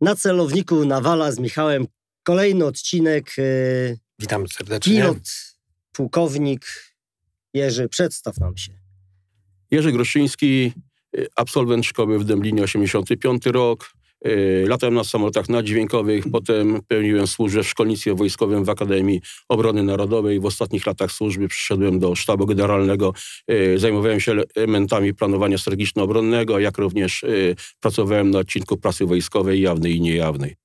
na celowniku Nawala z Michałem. Kolejny odcinek. Y, Witam serdecznie. Pilot, pułkownik Jerzy, przedstaw nam się. Jerzy Groszyński, y, absolwent szkoły w Dęblinie 85 rok, Y, Latałem na samolotach naddźwiękowych, potem pełniłem służbę w szkolnictwie wojskowym w Akademii Obrony Narodowej. W ostatnich latach służby przyszedłem do sztabu generalnego. Y, zajmowałem się elementami planowania strategiczno-obronnego, jak również y, pracowałem na odcinku pracy wojskowej, jawnej i niejawnej.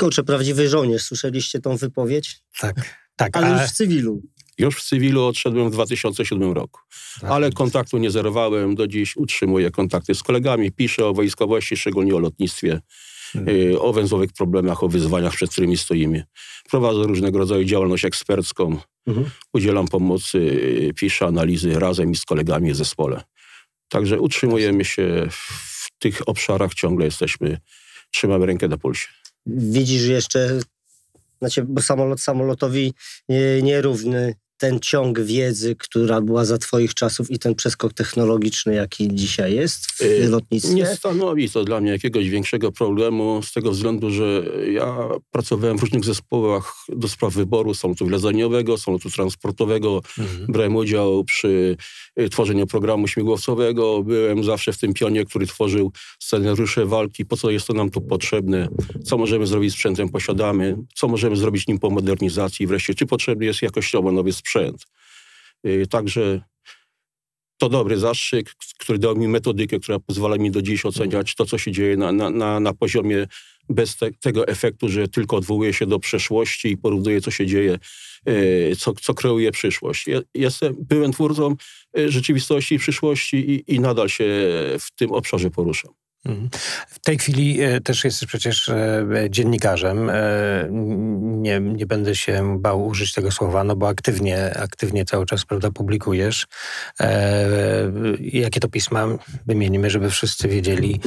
Kurczę, prawdziwy żołnierz, słyszeliście tą wypowiedź? Tak. Tak, ale już w cywilu. Już w cywilu odszedłem w 2007 roku, tak, ale kontaktu nie zerwałem. Do dziś utrzymuję kontakty z kolegami, piszę o wojskowości, szczególnie o lotnictwie, hmm. Y, o węzłowych problemach, o wyzwaniach, przed którymi stoimy. Prowadzę różnego rodzaju działalność ekspercką, mhm. udzielam pomocy, y, piszę analizy razem i z kolegami w zespole. Także utrzymujemy się w tych obszarach, ciągle jesteśmy, trzymamy rękę na pulsie. Widzisz jeszcze znaczy, bo samolot samolotowi nierówny ten ciąg wiedzy, która była za Twoich czasów i ten przeskok technologiczny, jaki dzisiaj jest w yy, lotnictwie? Nie stanowi to dla mnie jakiegoś większego problemu, z tego względu, że ja pracowałem w różnych zespołach do spraw wyboru samolotu wlezaniowego, samolotu transportowego, mhm. brałem udział przy y, tworzeniu programu śmigłowcowego, byłem zawsze w tym pionie, który tworzył scenariusze walki, po co jest to nam tu potrzebne, co możemy zrobić sprzętem, posiadamy, co możemy zrobić nim po modernizacji wreszcie, czy potrzebny jest jakościowo nowy sprzęt, sprzęt. Y, także to dobry zastrzyk, który dał mi metodykę, która pozwala mi do dziś oceniać to, co się dzieje na, na, na poziomie bez te, tego efektu, że tylko odwołuje się do przeszłości i porównuje, co się dzieje, y, co, co kreuje przyszłość. jestem, byłem twórcą y, rzeczywistości i przyszłości i, i nadal się w tym obszarze poruszam. Mhm. W tej chwili e, też jesteś przecież e, dziennikarzem. E, nie, nie będę się bał użyć tego słowa, no bo aktywnie, aktywnie cały czas prawda, publikujesz. Jakie to pisma wymienimy, żeby wszyscy wiedzieli,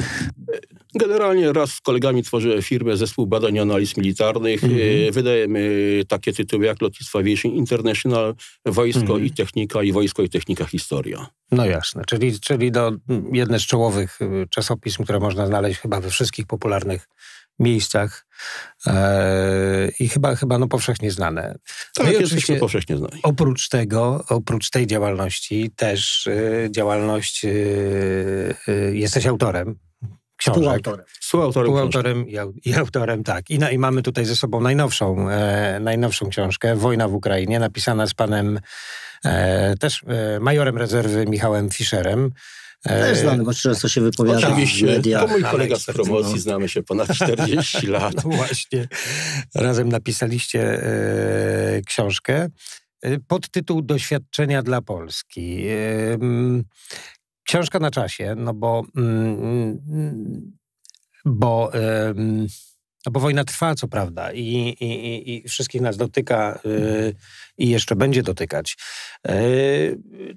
Generalnie raz z kolegami tworzyłem firmę Zespół Badań i Analiz Militarnych. Mhm. E, wydajemy e, takie tytuły jak Lotnictwo Aviation International, Wojsko mhm. i Technika i Wojsko i Technika Historia. No jasne, czyli, czyli do jedne z czołowych e, czasopism, które można znaleźć chyba we wszystkich popularnych miejscach i chyba, chyba no powszechnie znane. Tak, no jesteśmy powszechnie znani. Oprócz tego, oprócz tej działalności też y, działalność, y, y, jesteś autorem książek. Półautorem. Współautorem, Półautorem i, autorem, tak. I, I, mamy tutaj ze sobą najnowszą, e, najnowszą książkę, Wojna w Ukrainie, napisana z panem e, też e, majorem rezerwy Michałem Fischerem. E, też znany, bo często się wypowiada Oczywiście, w To mój kolega z promocji, znamy się ponad 40 lat. No właśnie. Razem napisaliście e, książkę e, pod tytuł Doświadczenia dla Polski ciężka na czasie, no bo, mm, bo, no bo wojna trwa, co prawda, i, i, i wszystkich nas dotyka y, i jeszcze będzie dotykać. E,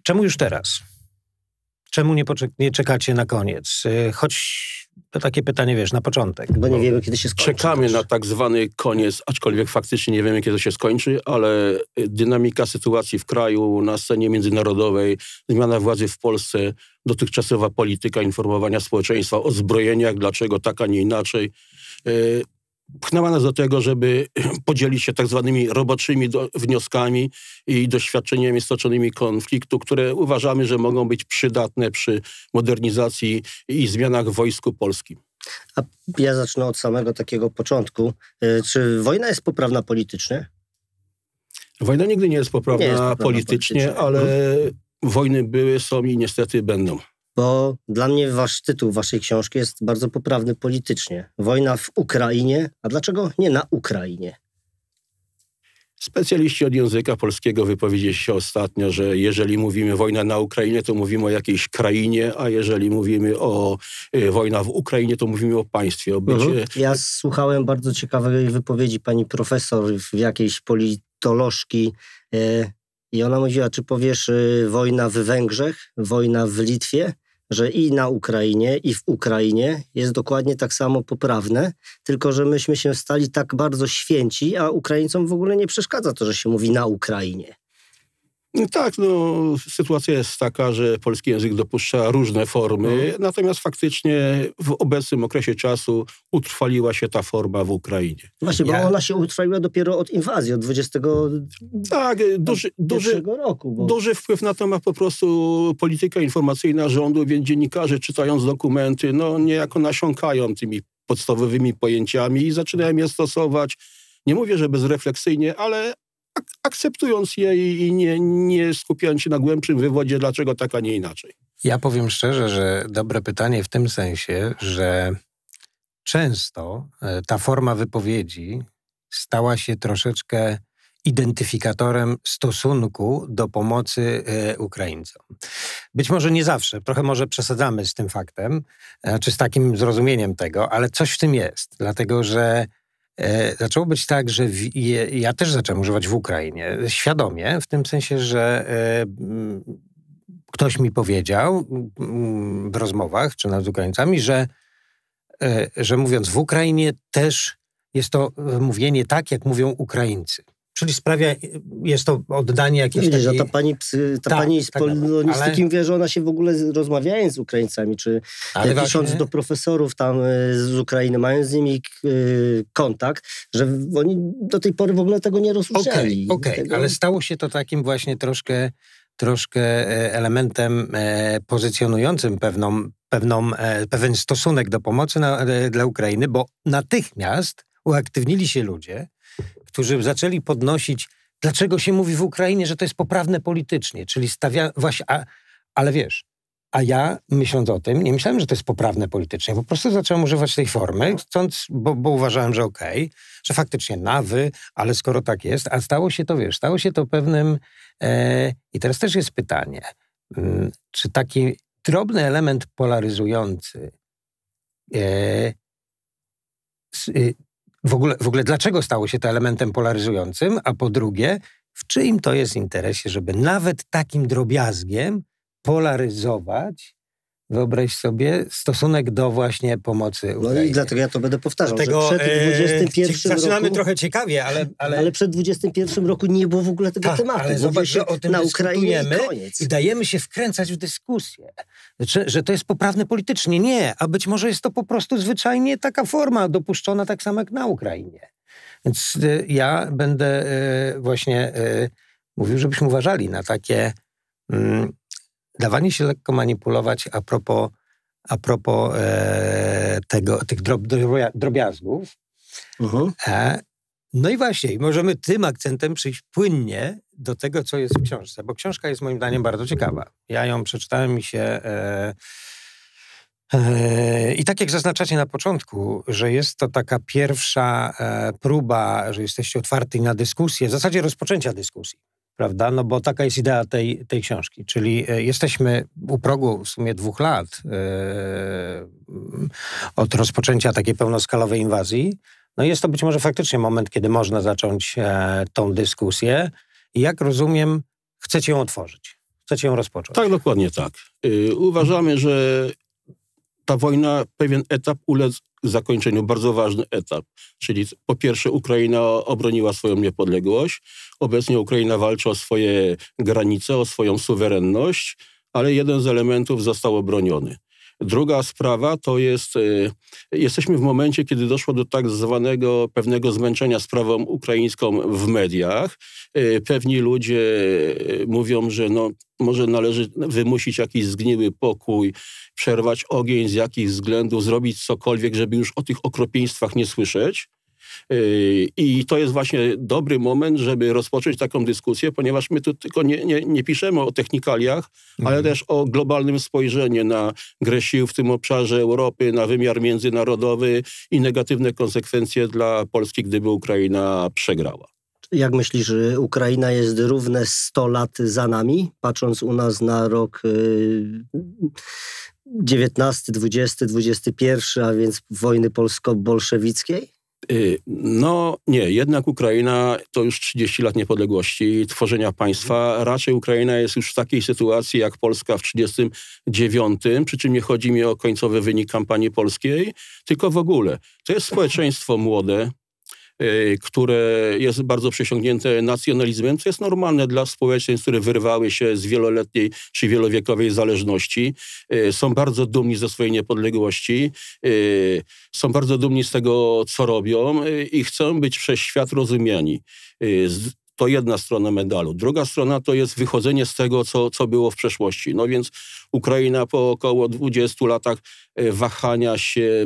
czemu już teraz? Czemu nie, nie czekacie na koniec? Y, choć to takie pytanie, wiesz, na początek. Bo nie wiemy, kiedy się skończy. Czekamy na tak zwany koniec, aczkolwiek faktycznie nie wiemy, kiedy się skończy, ale y, dynamika sytuacji w kraju, na scenie międzynarodowej, zmiana władzy w Polsce, dotychczasowa polityka informowania społeczeństwa o zbrojeniach, dlaczego tak, a nie inaczej, y, pchnęła nas do tego, żeby podzielić się tak zwanymi roboczymi do, wnioskami i doświadczeniami stoczonymi konfliktu, które uważamy, że mogą być przydatne przy modernizacji i zmianach w Wojsku Polskim. A ja zacznę od samego takiego początku. E, czy wojna jest poprawna politycznie? Wojna nigdy nie jest poprawna, nie jest poprawna politycznie, politycznie, ale mhm. wojny były, są i niestety będą bo dla mnie wasz tytuł waszej książki jest bardzo poprawny politycznie. Wojna w Ukrainie, a dlaczego nie na Ukrainie? Specjaliści od języka polskiego wypowiedzieli się ostatnio, że jeżeli mówimy wojna na Ukrainie, to mówimy o jakiejś krainie, a jeżeli mówimy o y, wojna w Ukrainie, to mówimy o państwie. O bycie... mhm. Ja słuchałem bardzo ciekawej wypowiedzi pani profesor w jakiejś politolożki y, i ona mówiła, czy powiesz y, wojna w Węgrzech, wojna w Litwie, że i na Ukrainie, i w Ukrainie jest dokładnie tak samo poprawne, tylko że myśmy się stali tak bardzo święci, a Ukraińcom w ogóle nie przeszkadza to, że się mówi na Ukrainie. No tak, no, sytuacja jest taka, że polski język dopuszcza różne formy, no. natomiast faktycznie w obecnym okresie czasu utrwaliła się ta forma w Ukrainie. Właśnie, bo ja... ona się utrwaliła dopiero od inwazji, od 20 Tak, e, duży, duży, roku, bo... duży wpływ na to ma po prostu polityka informacyjna rządu, więc dziennikarze czytając dokumenty, no niejako nasiąkają tymi podstawowymi pojęciami i zaczynają je stosować. Nie mówię, że bezrefleksyjnie, ale akceptując je i, i nie, nie skupiając się na głębszym wywodzie, dlaczego tak, a nie inaczej. Ja powiem szczerze, że dobre pytanie w tym sensie, że często e, ta forma wypowiedzi stała się troszeczkę identyfikatorem stosunku do pomocy e, Ukraińcom. Być może nie zawsze, trochę może przesadzamy z tym faktem, czy znaczy z takim zrozumieniem tego, ale coś w tym jest, dlatego że E, zaczęło być tak, że w, ja też zacząłem używać w Ukrainie świadomie, w tym sensie, że e, ktoś mi powiedział w rozmowach czy nad Ukraińcami, że, e, że mówiąc w Ukrainie też jest to mówienie tak, jak mówią Ukraińcy. Czyli sprawia, jest to oddanie jakiejś Widzisz, takiej... że ta pani, ta tak, pani z tak, tak, tak, polonistykiem ale... wie, że ona się w ogóle rozmawiając z Ukraińcami, czy ale pisząc e, właśnie... do profesorów tam e, z Ukrainy, mając z nimi e, kontakt, że oni do tej pory w ogóle tego nie rozumieli. Okej, okay, okay. tego... ale stało się to takim właśnie troszkę troszkę elementem pozycjonującym pewną, pewną, pewien stosunek do pomocy na, dla Ukrainy, bo natychmiast uaktywnili się ludzie, którzy zaczęli podnosić, dlaczego się mówi w Ukrainie, że to jest poprawne politycznie, czyli stawia właśnie, a, ale wiesz, a ja myśląc o tym, nie myślałem, że to jest poprawne politycznie, po prostu zacząłem używać tej formy, chcąc, bo, bo uważałem, że okej, okay, że faktycznie nawy, ale skoro tak jest, a stało się to, wiesz, stało się to pewnym, e, i teraz też jest pytanie, m, mm, czy taki drobny element polaryzujący, e, y, w ogóle, w ogóle dlaczego stało się to elementem polaryzującym, a po drugie, w czyim to jest interesie, żeby nawet takim drobiazgiem polaryzować Wyobraź sobie stosunek do właśnie pomocy Ukrainie. No i dlatego ja to będę powtarzał, dlatego, przed 21 e, roku... Zaczynamy trochę ciekawie, ale, ale... Ale przed 21 roku nie było w ogóle tego tak, tematu. Ale zobacz, że o tym na Ukrainie i, koniec. i dajemy się wkręcać w dyskusję, że, że to jest poprawne politycznie. Nie, a być może jest to po prostu zwyczajnie taka forma dopuszczona tak samo jak na Ukrainie. Więc y, ja będę y, właśnie y, mówił, żebyśmy uważali na takie mm, dawanie się lekko manipulować a propos, a propos e, tego, tych drob, drobiazgów. Uh-huh. E, no i właśnie, możemy tym akcentem przyjść płynnie do tego, co jest w książce, bo książka jest moim zdaniem bardzo ciekawa. Ja ją przeczytałem i się. E, e i tak jak zaznaczacie na początku, że jest to taka pierwsza e, próba, że jesteście otwarty na dyskusję, w zasadzie rozpoczęcia dyskusji prawda? No bo taka jest idea tej, tej książki, czyli e, jesteśmy u progu w sumie dwóch lat e, mm, od rozpoczęcia takiej pełnoskalowej inwazji. No jest to być może faktycznie moment, kiedy można zacząć e, tą dyskusję. I jak rozumiem, chcecie ją otworzyć, chcecie ją rozpocząć. Tak, dokładnie tak. uważamy, że ta wojna, pewien etap uległ zakończeniu, bardzo ważny etap. Czyli po pierwsze Ukraina obroniła swoją niepodległość, obecnie Ukraina walczy o swoje granice, o swoją suwerenność, ale jeden z elementów został obroniony. Druga sprawa to jest, y, jesteśmy w momencie, kiedy doszło do tak zwanego pewnego zmęczenia sprawą ukraińską w mediach. Y, pewni ludzie y, mówią, że no, może należy wymusić jakiś zgniły pokój, przerwać ogień z jakichś względów, zrobić cokolwiek, żeby już o tych okropieństwach nie słyszeć. Yy, I to jest właśnie dobry moment, żeby rozpocząć taką dyskusję, ponieważ my tu tylko nie, nie, nie piszemy o technikaliach, mhm. ale też o globalnym spojrzeniu na grę sił w tym obszarze Europy, na wymiar międzynarodowy i negatywne konsekwencje dla Polski, gdyby Ukraina przegrała. Jak myślisz, Ukraina jest równe 100 lat za nami, patrząc u nas na rok 19, 20, 21, a więc wojny polsko-bolszewickiej? Y, no nie, jednak Ukraina to już 30 lat niepodległości, tworzenia państwa. Raczej Ukraina jest już w takiej sytuacji jak Polska w 1939, przy czym nie chodzi mi o końcowy wynik kampanii polskiej, tylko w ogóle. To jest społeczeństwo młode, Y, które jest bardzo przesiągnięte nacjonalizmem, co jest normalne dla społeczeństw, które wyrwały się z wieloletniej czy wielowiekowej zależności. Y, są bardzo dumni ze swojej niepodległości, y, są bardzo dumni z tego, co robią i chcą być przez świat rozumiani. To jedna strona medalu. Druga strona to jest wychodzenie z tego, co, co było w przeszłości. No więc Ukraina po około 20 latach wahania się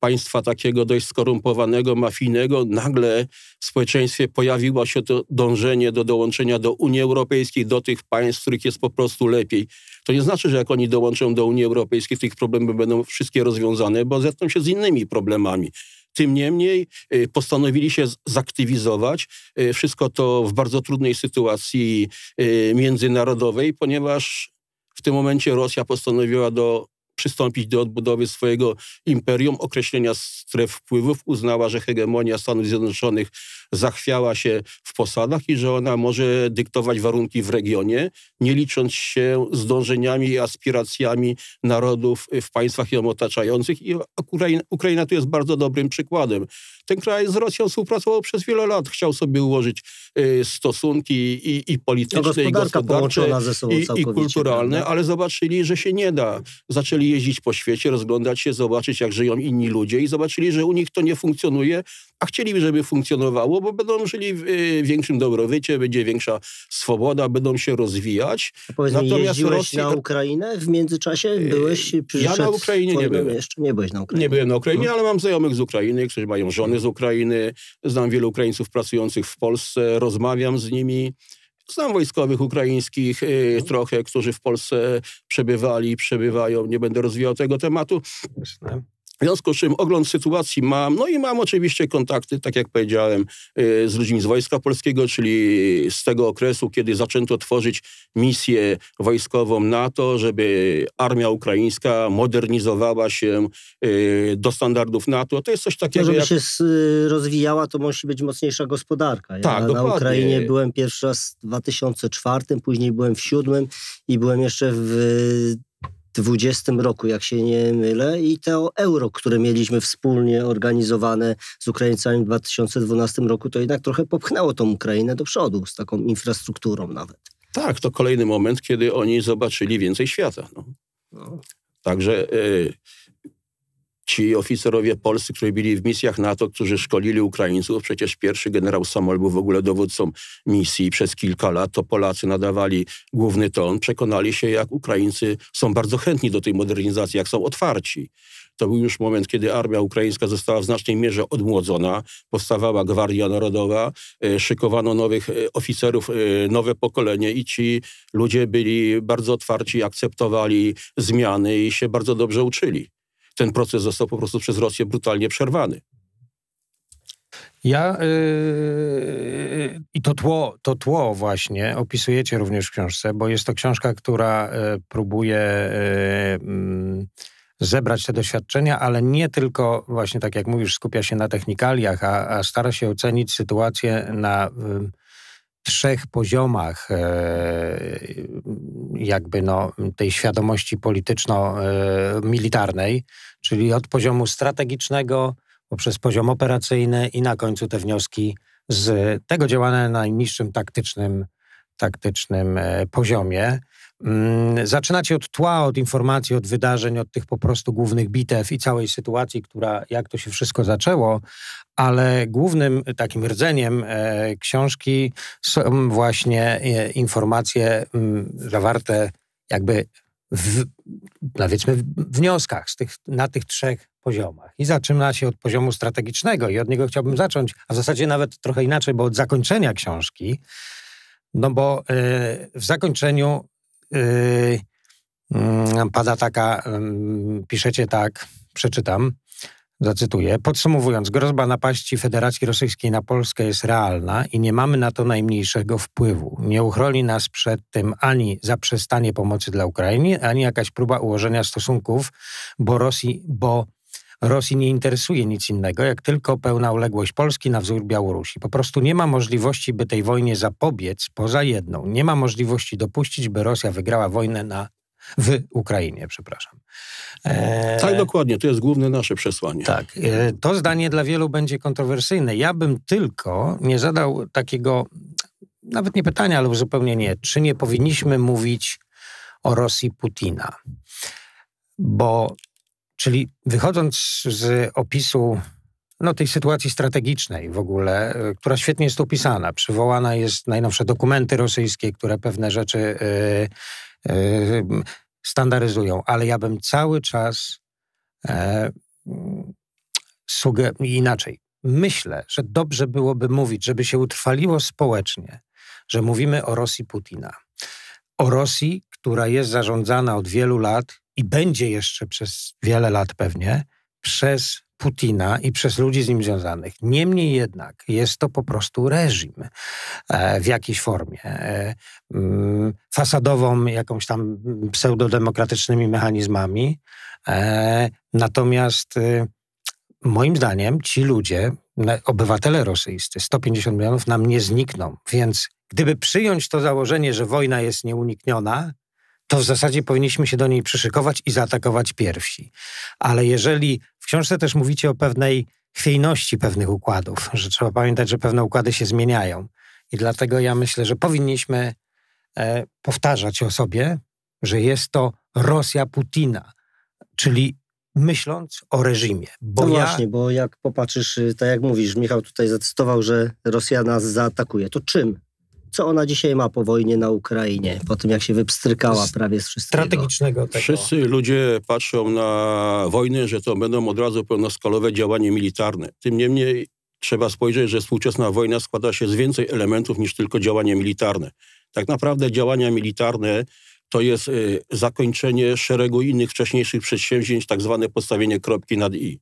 państwa takiego dość skorumpowanego, mafijnego, nagle w społeczeństwie pojawiło się to dążenie do dołączenia do Unii Europejskiej, do tych państw, w których jest po prostu lepiej. To nie znaczy, że jak oni dołączą do Unii Europejskiej, tych problemów będą wszystkie rozwiązane, bo zetkną się z innymi problemami. Tym niemniej y, postanowili się zaktywizować. Y, wszystko to w bardzo trudnej sytuacji y, międzynarodowej, ponieważ w tym momencie Rosja postanowiła do przystąpić do odbudowy swojego imperium, określenia stref wpływów, uznała, że hegemonia Stanów Zjednoczonych zachwiała się w posadach i że ona może dyktować warunki w regionie, nie licząc się z dążeniami i aspiracjami narodów w państwach ją otaczających. I Ukraina, Ukraina tu jest bardzo dobrym przykładem. Ten kraj z Rosją współpracował przez wiele lat, chciał sobie ułożyć y, stosunki i, i polityczne, i no, gospodarcze, i, i kulturalne, prawda? ale zobaczyli, że się nie da. Zaczęli jeździć po świecie, rozglądać się, zobaczyć, jak żyją inni ludzie i zobaczyli, że u nich to nie funkcjonuje, a chcieli, żeby funkcjonowało, bo będą żyli w y, większym dobrobycie, będzie większa swoboda, będą się rozwijać. powiedz Natomiast mi, jeździłeś na Ukrainę w międzyczasie? Y, byłeś Ja na Ukrainie nie byłem. Jeszcze nie byłeś na Ukrainie. Nie byłem na Ukrainie, no. ale mam znajomych z Ukrainy, którzy mają żony z mm. Ukrainy. Znam wielu Ukraińców pracujących w Polsce, rozmawiam z nimi. Znam wojskowych ukraińskich y, mm. trochę, którzy w Polsce przebywali, przebywają. Nie będę rozwijał tego tematu. W związku z czym ogląd sytuacji mam, no i mam oczywiście kontakty, tak jak powiedziałem, y, z ludźmi z Wojska Polskiego, czyli z tego okresu, kiedy zaczęto tworzyć misję wojskową NATO, żeby armia ukraińska modernizowała się y, do standardów NATO. To jest coś takiego. No, żeby jak... się y, rozwijała, to musi być mocniejsza gospodarka. Ja tak, na dokładnie. Ukrainie byłem pierwszy raz w 2004, później byłem w 2007 i byłem jeszcze w 2020 roku, jak się nie mylę, i to euro, które mieliśmy wspólnie organizowane z Ukraińcami w 2012 roku, to jednak trochę popchnęło tą Ukrainę do przodu z taką infrastrukturą nawet. Tak, to kolejny moment, kiedy oni zobaczyli więcej świata. No. No. Także. Y, Ci oficerowie polscy, którzy byli w misjach NATO, którzy szkolili Ukraińców, przecież pierwszy generał Samol był w ogóle dowódcą misji przez kilka lat, to Polacy nadawali główny ton, przekonali się, jak Ukraińcy są bardzo chętni do tej modernizacji, jak są otwarci. To był już moment, kiedy armia ukraińska została w znacznej mierze odmłodzona, powstawała Gwardia Narodowa, e, szykowano nowych e, oficerów, e, nowe pokolenie i ci ludzie byli bardzo otwarci, akceptowali zmiany i się bardzo dobrze uczyli ten proces został po prostu przez Rosję brutalnie przerwany. Ja yy, i to tło, to tło właśnie opisujecie również w książce, bo jest to książka, która y, próbuje y, zebrać te doświadczenia, ale nie tylko właśnie tak jak mówisz, skupia się na technikaliach, a, a stara się ocenić sytuację na trzech poziomach e, jakby no, tej świadomości polityczno-militarnej, e, czyli od poziomu strategicznego poprzez poziom operacyjny i na końcu te wnioski z tego działania na najniższym taktycznym, taktycznym e, poziomie. Mm, zaczynacie od tła, od informacji, od wydarzeń, od tych po prostu głównych bitew i całej sytuacji, która, jak to się wszystko zaczęło, ale głównym takim rdzeniem e, książki są właśnie e, informacje mm, zawarte jakby w, powiedzmy, w wnioskach z tych, na tych trzech poziomach. I zaczyna się od poziomu strategicznego i od niego chciałbym zacząć, a w zasadzie nawet trochę inaczej, bo od zakończenia książki, no bo e, w zakończeniu Yy, mm, pada taka, mm, piszecie tak, przeczytam, zacytuję. Podsumowując, groźba napaści Federacji Rosyjskiej na Polskę jest realna i nie mamy na to najmniejszego wpływu. Nie uchroni nas przed tym ani zaprzestanie pomocy dla Ukrainy, ani jakaś próba ułożenia stosunków, bo Rosji, bo Rosji nie interesuje nic innego, jak tylko pełna uległość Polski na wzór Białorusi. Po prostu nie ma możliwości, by tej wojnie zapobiec poza jedną. Nie ma możliwości dopuścić, by Rosja wygrała wojnę na w Ukrainie, przepraszam. E... Tak, dokładnie, to jest główne nasze przesłanie. Tak, e, to zdanie dla wielu będzie kontrowersyjne. Ja bym tylko nie zadał takiego, nawet nie pytania, ale zupełnie nie, czy nie powinniśmy mówić o Rosji Putina? Bo Czyli wychodząc z opisu no, tej sytuacji strategicznej w ogóle, y, która świetnie jest opisana, przywołana jest najnowsze dokumenty rosyjskie, które pewne rzeczy yy, yy, standaryzują, ale ja bym cały czas yy, suge inaczej. Myślę, że dobrze byłoby mówić, żeby się utrwaliło społecznie, że mówimy o Rosji Putina, o Rosji, która jest zarządzana od wielu lat i będzie jeszcze przez wiele lat pewnie, przez Putina i przez ludzi z nim związanych. Niemniej jednak jest to po prostu reżim e, w jakiejś formie. E, mm, fasadową jakąś tam pseudodemokratycznymi mechanizmami. E, natomiast moim zdaniem ci ludzie, obywatele rosyjscy, 150 milionów nam nie znikną. Więc gdyby przyjąć to założenie, że wojna jest nieunikniona, to w zasadzie powinniśmy się do niej przyszykować i zaatakować pierwsi. Ale jeżeli w książce też mówicie o pewnej chwiejności pewnych układów, że trzeba pamiętać, że pewne układy się zmieniają. I dlatego ja myślę, że powinniśmy e, powtarzać o sobie, że jest to Rosja Putina, czyli myśląc o reżimie. Bo no ja... właśnie, bo jak popatrzysz, e, tak jak mówisz, Michał tutaj zacytował, że Rosja nas zaatakuje, to czym? co ona dzisiaj ma po wojnie na Ukrainie, po tym jak się wypstrykała prawie z wszystkiego. Strategicznego tego. Wszyscy ludzie patrzą na wojnę, że to będą od razu pełnoskalowe działania militarne. Tym niemniej trzeba spojrzeć, że współczesna wojna składa się z więcej elementów niż tylko działania militarne. Tak naprawdę działania militarne to jest y, zakończenie szeregu innych wcześniejszych przedsięwzięć, tak zwane postawienie kropki nad i.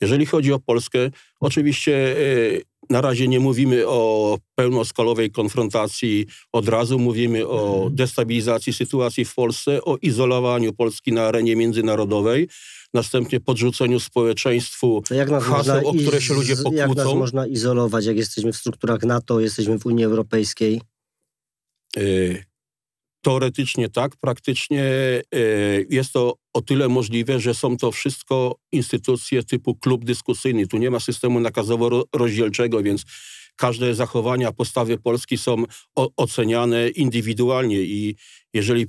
Jeżeli chodzi o Polskę, oczywiście y, na razie nie mówimy o pełnoskalowej konfrontacji, od razu mówimy o mhm. destabilizacji sytuacji w Polsce, o izolowaniu Polski na arenie międzynarodowej, następnie podrzuceniu społeczeństwu haseł, o które się ludzie pokłócą. Jak nas można izolować, jak jesteśmy w strukturach NATO, jesteśmy w Unii Europejskiej? Yy, Teoretycznie tak, praktycznie e, jest to o tyle możliwe, że są to wszystko instytucje typu klub dyskusyjny. Tu nie ma systemu nakazowo-rozdzielczego, więc każde zachowania, postawy Polski są oceniane indywidualnie i jeżeli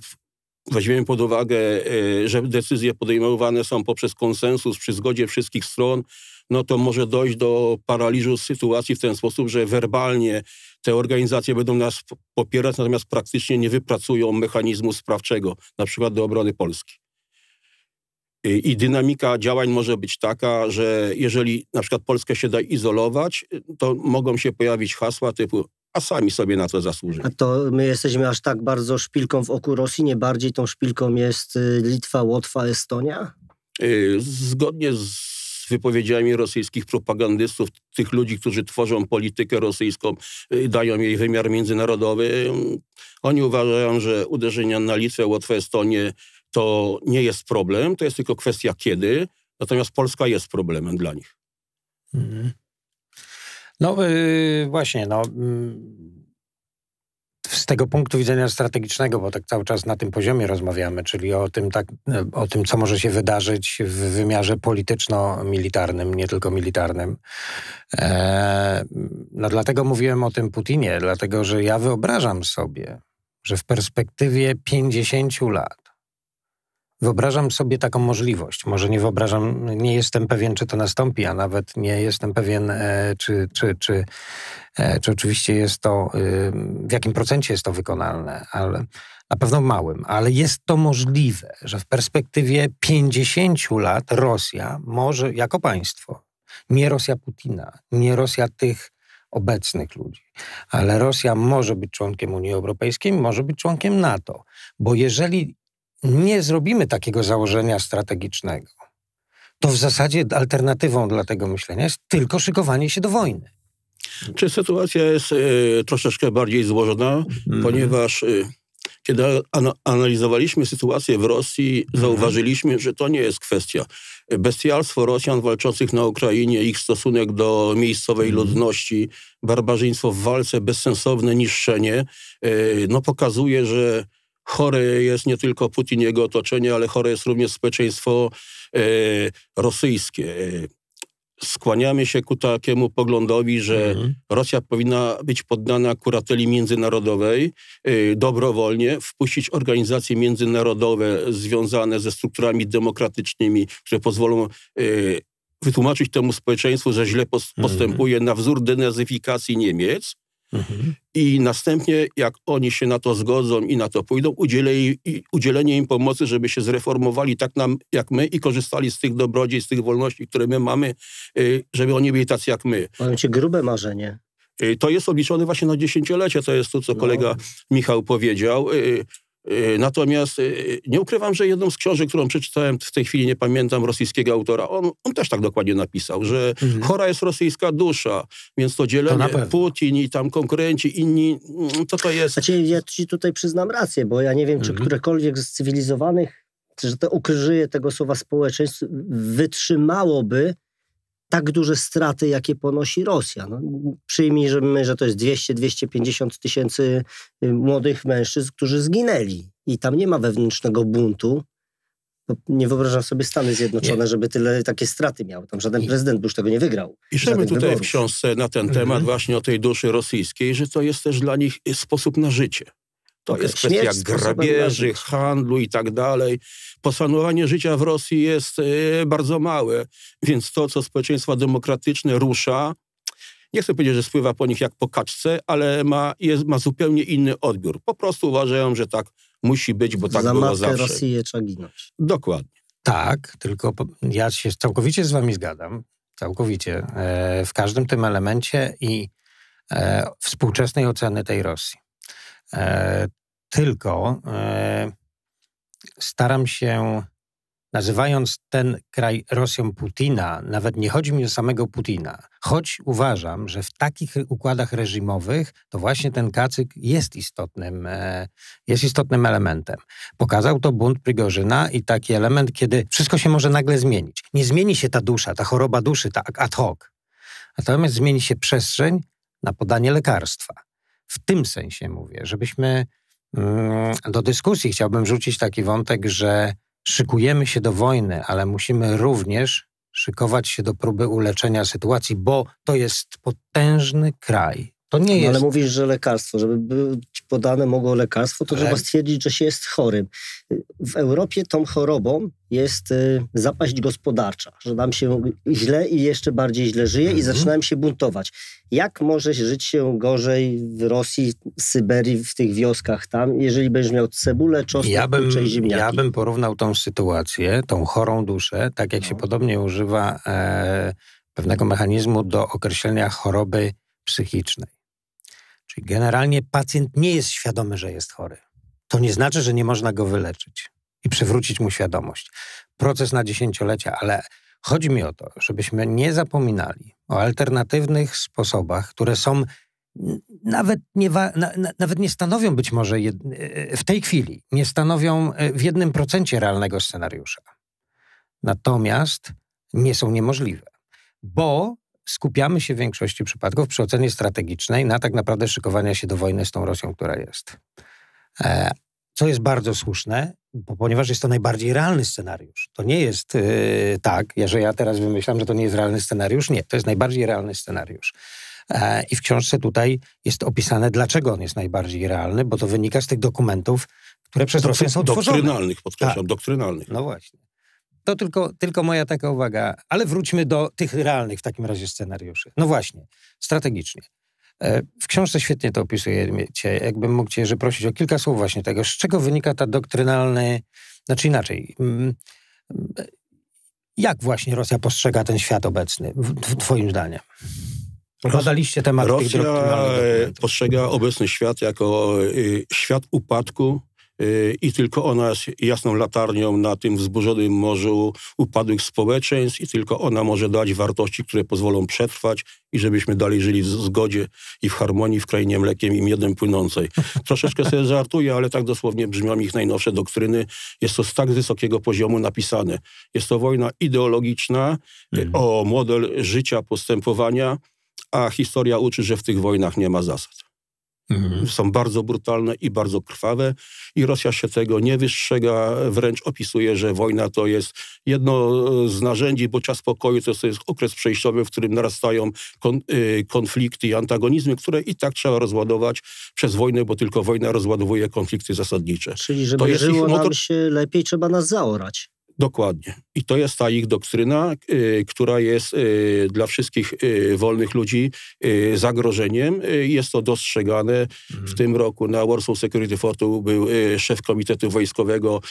Weźmiemy pod uwagę, e, że decyzje podejmowane są poprzez konsensus przy zgodzie wszystkich stron, no to może dojść do paraliżu sytuacji w ten sposób, że werbalnie te organizacje będą nas popierać, natomiast praktycznie nie wypracują mechanizmu sprawczego, na przykład do obrony Polski. I dynamika działań może być taka, że jeżeli na przykład Polskę się da izolować, to mogą się pojawić hasła typu a sami sobie na to zasłużyli. A to my jesteśmy aż tak bardzo szpilką w oku Rosji, nie bardziej tą szpilką jest y, Litwa, Łotwa, Estonia? Y, zgodnie z wypowiedziami rosyjskich propagandystów, tych ludzi, którzy tworzą politykę rosyjską, y, dają jej wymiar międzynarodowy, oni uważają, że uderzenia na Litwę, Łotwę, Estonię to nie jest problem, to jest tylko kwestia kiedy, natomiast Polska jest problemem dla nich. Mhm. No yy, właśnie, no. Mm, z tego punktu widzenia strategicznego, bo tak cały czas na tym poziomie rozmawiamy, czyli o tym, tak, o tym co może się wydarzyć w wymiarze polityczno-militarnym, nie tylko militarnym. E, no dlatego mówiłem o tym Putinie, dlatego że ja wyobrażam sobie, że w perspektywie 50 lat Wyobrażam sobie taką możliwość. Może nie wyobrażam, nie jestem pewien, czy to nastąpi, a nawet nie jestem pewien, e, czy, czy, czy, e, czy oczywiście jest to, y, w jakim procencie jest to wykonalne, ale na pewno małym, ale jest to możliwe, że w perspektywie 50 lat Rosja może jako państwo, nie Rosja Putina, nie Rosja tych obecnych ludzi. Ale Rosja może być członkiem Unii Europejskiej, może być członkiem NATO, bo jeżeli nie zrobimy takiego założenia strategicznego, to w zasadzie alternatywą dla tego myślenia jest tylko szykowanie się do wojny. Czy sytuacja jest y, troszeczkę bardziej złożona, mm. ponieważ y, kiedy an analizowaliśmy sytuację w Rosji, mm. zauważyliśmy, że to nie jest kwestia. Bestialstwo Rosjan walczących na Ukrainie, ich stosunek do miejscowej mhm. ludności, barbarzyństwo w walce, bezsensowne niszczenie, e, no pokazuje, że Chore jest nie tylko Putin i jego otoczenie, ale chore jest również społeczeństwo e, rosyjskie. Skłaniamy się ku takiemu poglądowi, że mhm. Rosja powinna być poddana kurateli międzynarodowej, e, dobrowolnie wpuścić organizacje międzynarodowe związane ze strukturami demokratycznymi, które pozwolą e, wytłumaczyć temu społeczeństwu, że źle mhm. postępuje na wzór denazyfikacji Niemiec, i następnie, jak oni się na to zgodzą i na to pójdą, udzielenie im pomocy, żeby się zreformowali tak nam, jak my i korzystali z tych dobrodziejstw, z tych wolności, które my mamy, y, żeby oni byli tacy jak my. Mam ci grube marzenie. Y, to jest obliczone właśnie na dziesięciolecie, to jest to, co no. kolega no. Michał powiedział. Y, Y, natomiast y, nie ukrywam, że jedną z książek, którą przeczytałem, w tej chwili nie pamiętam rosyjskiego autora, on, on też tak dokładnie napisał, że mhm. chora jest rosyjska dusza, więc to dzielenie to Putin i tam konkurenci, inni, co to jest? Znaczy, ja ci tutaj przyznam rację, bo ja nie wiem, mhm. czy którekolwiek z cywilizowanych, że to ukryje tego słowa społeczeństw, wytrzymałoby tak duże straty, jakie ponosi Rosja. No, przyjmijmy, że to jest 200-250 tysięcy y, młodych mężczyzn, którzy zginęli i tam nie ma wewnętrznego buntu. Nie wyobrażam sobie Stany Zjednoczone, nie. żeby tyle takie straty miały. Tam żaden prezydent już tego nie wygrał. Piszemy tutaj wyborów. w książce na ten mhm. temat mhm. właśnie o tej duszy rosyjskiej, że to jest też dla nich sposób na życie. To okay, jest kwestia grabieży, handlu i tak dalej. Poszanowanie życia w Rosji jest e, bardzo małe, więc to, co społeczeństwo demokratyczne rusza, nie chcę powiedzieć, że spływa po nich jak po kaczce, ale ma, jest, ma zupełnie inny odbiór. Po prostu uważają, że tak musi być, bo tak Za było zawsze. Za Rosję trzeba ginąć. Dokładnie. Tak, tylko ja się całkowicie z wami zgadzam. Całkowicie. E, w każdym tym elemencie i e, współczesnej oceny tej Rosji. Tylko e, staram się, nazywając ten kraj Rosją Putina, nawet nie chodzi mi o samego Putina, choć uważam, że w takich układach reżimowych to właśnie ten kacyk jest istotnym, e, jest istotnym elementem. Pokazał to bunt Prigorzyna i taki element, kiedy wszystko się może nagle zmienić. Nie zmieni się ta dusza, ta choroba duszy, tak ad hoc. Natomiast zmieni się przestrzeń na podanie lekarstwa. W tym sensie mówię, żebyśmy Mm, do dyskusji chciałbym rzucić taki wątek, że szykujemy się do wojny, ale musimy również szykować się do próby uleczenia sytuacji, bo to jest potężny kraj, to nie jest. No, ale mówisz, że lekarstwo, żeby być podane mogło lekarstwo, to ale... trzeba stwierdzić, że się jest chorym. W Europie tą chorobą jest y, zapaść gospodarcza, że nam się źle i jeszcze bardziej źle żyje mhm. i zaczynałem się buntować. Jak może żyć się gorzej w Rosji, w Syberii, w tych wioskach tam, jeżeli będziesz miał cebulę, czosnek, ja bym, ziemniaki? Ja bym porównał tą sytuację, tą chorą duszę, tak jak no. się podobnie używa e, pewnego mechanizmu do określenia choroby psychicznej. Generalnie pacjent nie jest świadomy, że jest chory. To nie znaczy, że nie można go wyleczyć i przywrócić mu świadomość. Proces na dziesięciolecia, ale chodzi mi o to, żebyśmy nie zapominali o alternatywnych sposobach, które są nawet nie, wa- na, nawet nie stanowią być może jed- e, w tej chwili, nie stanowią e, w jednym procencie realnego scenariusza. Natomiast nie są niemożliwe, bo skupiamy się w większości przypadków przy ocenie strategicznej na tak naprawdę szykowania się do wojny z tą Rosją, która jest. E, co jest bardzo słuszne, bo ponieważ jest to najbardziej realny scenariusz. To nie jest yy, tak, że ja teraz wymyślam, że to nie jest realny scenariusz. Nie, to jest najbardziej realny scenariusz. E, I w książce tutaj jest opisane, dlaczego on jest najbardziej realny, bo to wynika z tych dokumentów, które przez Rosję są tworzone. Doktrynalnych, podkreślam, tak. doktrynalnych. No właśnie. To tylko, tylko moja taka uwaga. Ale wróćmy do tych realnych w takim razie scenariuszy. No właśnie, strategicznie. E, w książce świetnie to opisujecie. Jakbym mógł Cię prosić o kilka słów właśnie tego, z czego wynika ta doktrynalny, znaczy inaczej, mm, mm, jak właśnie Rosja postrzega ten świat obecny, Twoim zdaniem? Badaliście temat Rosja postrzega obecny świat jako y, świat upadku Y, i tylko ona jest jasną latarnią na tym wzburzonym morzu upadłych społeczeństw i tylko ona może dać wartości, które pozwolą przetrwać i żebyśmy dalej żyli w zgodzie i w harmonii w krainie mlekiem i miodem płynącej. Troszeczkę sobie żartuję, ale tak dosłownie brzmią ich najnowsze doktryny. Jest to z tak wysokiego poziomu napisane. Jest to wojna ideologiczna y, mhm. o model życia, postępowania, a historia uczy, że w tych wojnach nie ma zasad. Mhm. Są bardzo brutalne i bardzo krwawe i Rosja się tego nie wystrzega, wręcz opisuje, że wojna to jest jedno e, z narzędzi, bo czas pokoju to jest okres przejściowy, w którym narastają kon e, konflikty i antagonizmy, które i tak trzeba rozładować przez wojnę, bo tylko wojna rozładowuje konflikty zasadnicze. Czyli żeby to jest żyło motor... nam się lepiej, trzeba nas zaorać. Dokładnie. I to jest ta ich doktryna, y, która jest y, dla wszystkich y, wolnych ludzi y, zagrożeniem. Y, jest to dostrzegane. Mm. W mhm. tym roku na Warsaw Security Forum był y, szef Komitetu Wojskowego,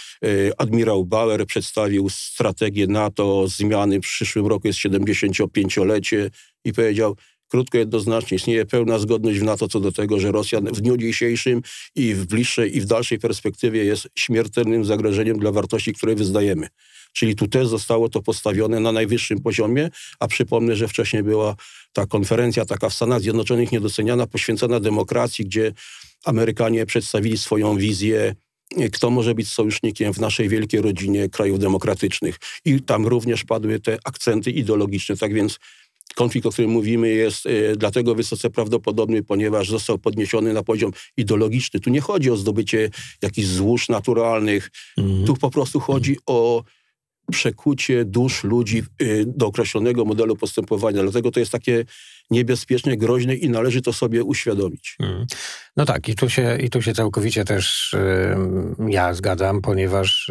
admirał Bauer, przedstawił strategię NATO, zmiany w przyszłym roku jest 75-lecie i powiedział, krótko jednoznacznie istnieje pełna zgodność w NATO co do tego, że Rosja w dniu dzisiejszym i w bliższej i w dalszej perspektywie jest śmiertelnym zagrożeniem dla wartości, które wyznajemy. Czyli tu też zostało to postawione na najwyższym poziomie, a przypomnę, że wcześniej była ta konferencja taka w Stanach Zjednoczonych niedoceniana, poświęcona demokracji, gdzie Amerykanie przedstawili swoją wizję e, kto może być sojusznikiem w naszej wielkiej rodzinie krajów demokratycznych. I tam również padły te akcenty ideologiczne. Tak więc Konflikt, o którym mówimy, jest e, dlatego wysoce prawdopodobny, ponieważ został podniesiony na poziom ideologiczny. Tu nie chodzi o zdobycie jakichś złóż naturalnych, mhm. tu po prostu chodzi o przekucie dusz ludzi y, do określonego modelu postępowania. Dlatego to jest takie niebezpieczne, groźne i należy to sobie uświadomić. Mm. No tak, i tu się, i tu się całkowicie też yy, ja zgadzam, ponieważ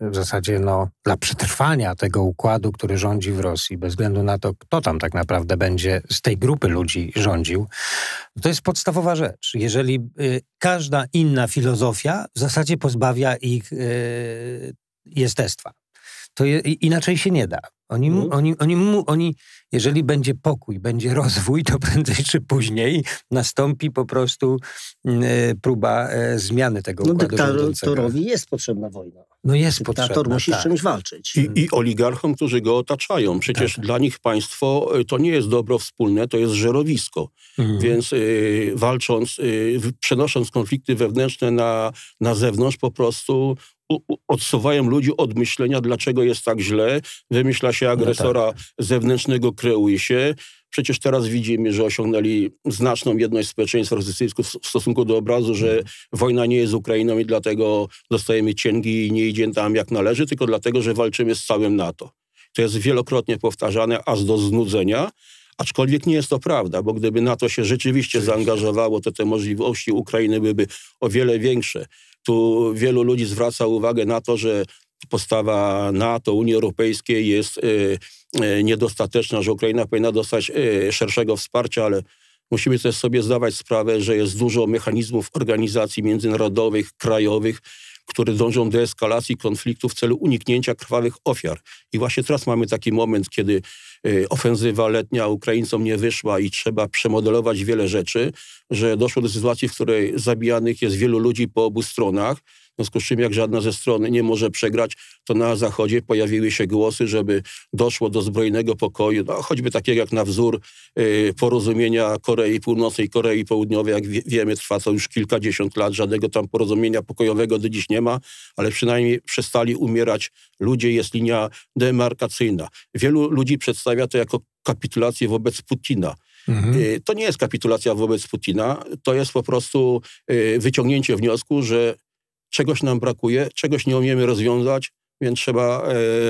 yy, w zasadzie no, dla przetrwania tego układu, który rządzi w Rosji, bez względu na to, kto tam tak naprawdę będzie z tej grupy ludzi rządził, to jest podstawowa rzecz. Jeżeli yy, każda inna filozofia w zasadzie pozbawia ich y, jestestwa to je, inaczej się nie da. Oni, mm. oni, oni, oni, jeżeli będzie pokój, będzie rozwój, to prędzej czy później nastąpi po prostu mm, e, próba e, zmiany tego no, układu Dyktatorowi jest potrzebna wojna. No jest Dyktator potrzebna. musi tak. z czymś walczyć. I, I, oligarchom, którzy go otaczają. Przecież tak. dla nich państwo e, to nie jest dobro wspólne, to jest żerowisko. Mm. Więc y, walcząc, y, przenosząc konflikty wewnętrzne na, na zewnątrz, po prostu odsuwają ludzi od myślenia, dlaczego jest tak źle, wymyśla się agresora no tak. zewnętrznego, kreuje się. Przecież teraz widzimy, że osiągnęli znaczną jedność społeczeństwa rosyjskiego w stosunku do obrazu, że mhm. wojna nie jest Ukrainą i dlatego dostajemy cięgi i nie idzie tam jak należy, tylko dlatego, że walczymy z całym NATO. To jest wielokrotnie powtarzane, aż do znudzenia. Aczkolwiek nie jest to prawda, bo gdyby NATO się rzeczywiście zaangażowało, to te możliwości Ukrainy byłyby o wiele większe. Tu wielu ludzi zwraca uwagę na to, że postawa NATO, Unii Europejskiej jest e, e, niedostateczna, że Ukraina powinna dostać e, szerszego wsparcia, ale musimy też sobie zdawać sprawę, że jest dużo mechanizmów organizacji międzynarodowych, krajowych, które dążą do eskalacji konfliktu w celu uniknięcia krwawych ofiar. I właśnie teraz mamy taki moment, kiedy y, ofensywa letnia Ukraińcom nie wyszła i trzeba przemodelować wiele rzeczy, że doszło do sytuacji, w której zabijanych jest wielu ludzi po obu stronach. W związku z czym, jak żadna ze stron nie może przegrać, to na Zachodzie pojawiły się głosy, żeby doszło do zbrojnego pokoju, no, choćby takiego jak na wzór y, porozumienia Korei Północnej, Korei Południowej. Jak wiemy, trwa to już kilkadziesiąt lat, żadnego tam porozumienia pokojowego do dziś nie ma, ale przynajmniej przestali umierać ludzie, jest linia demarkacyjna. Wielu ludzi przedstawia to jako kapitulację wobec Putina. Mhm. Y, to nie jest kapitulacja wobec Putina, to jest po prostu y, wyciągnięcie wniosku, że czegoś nam brakuje, czegoś nie umiemy rozwiązać, więc trzeba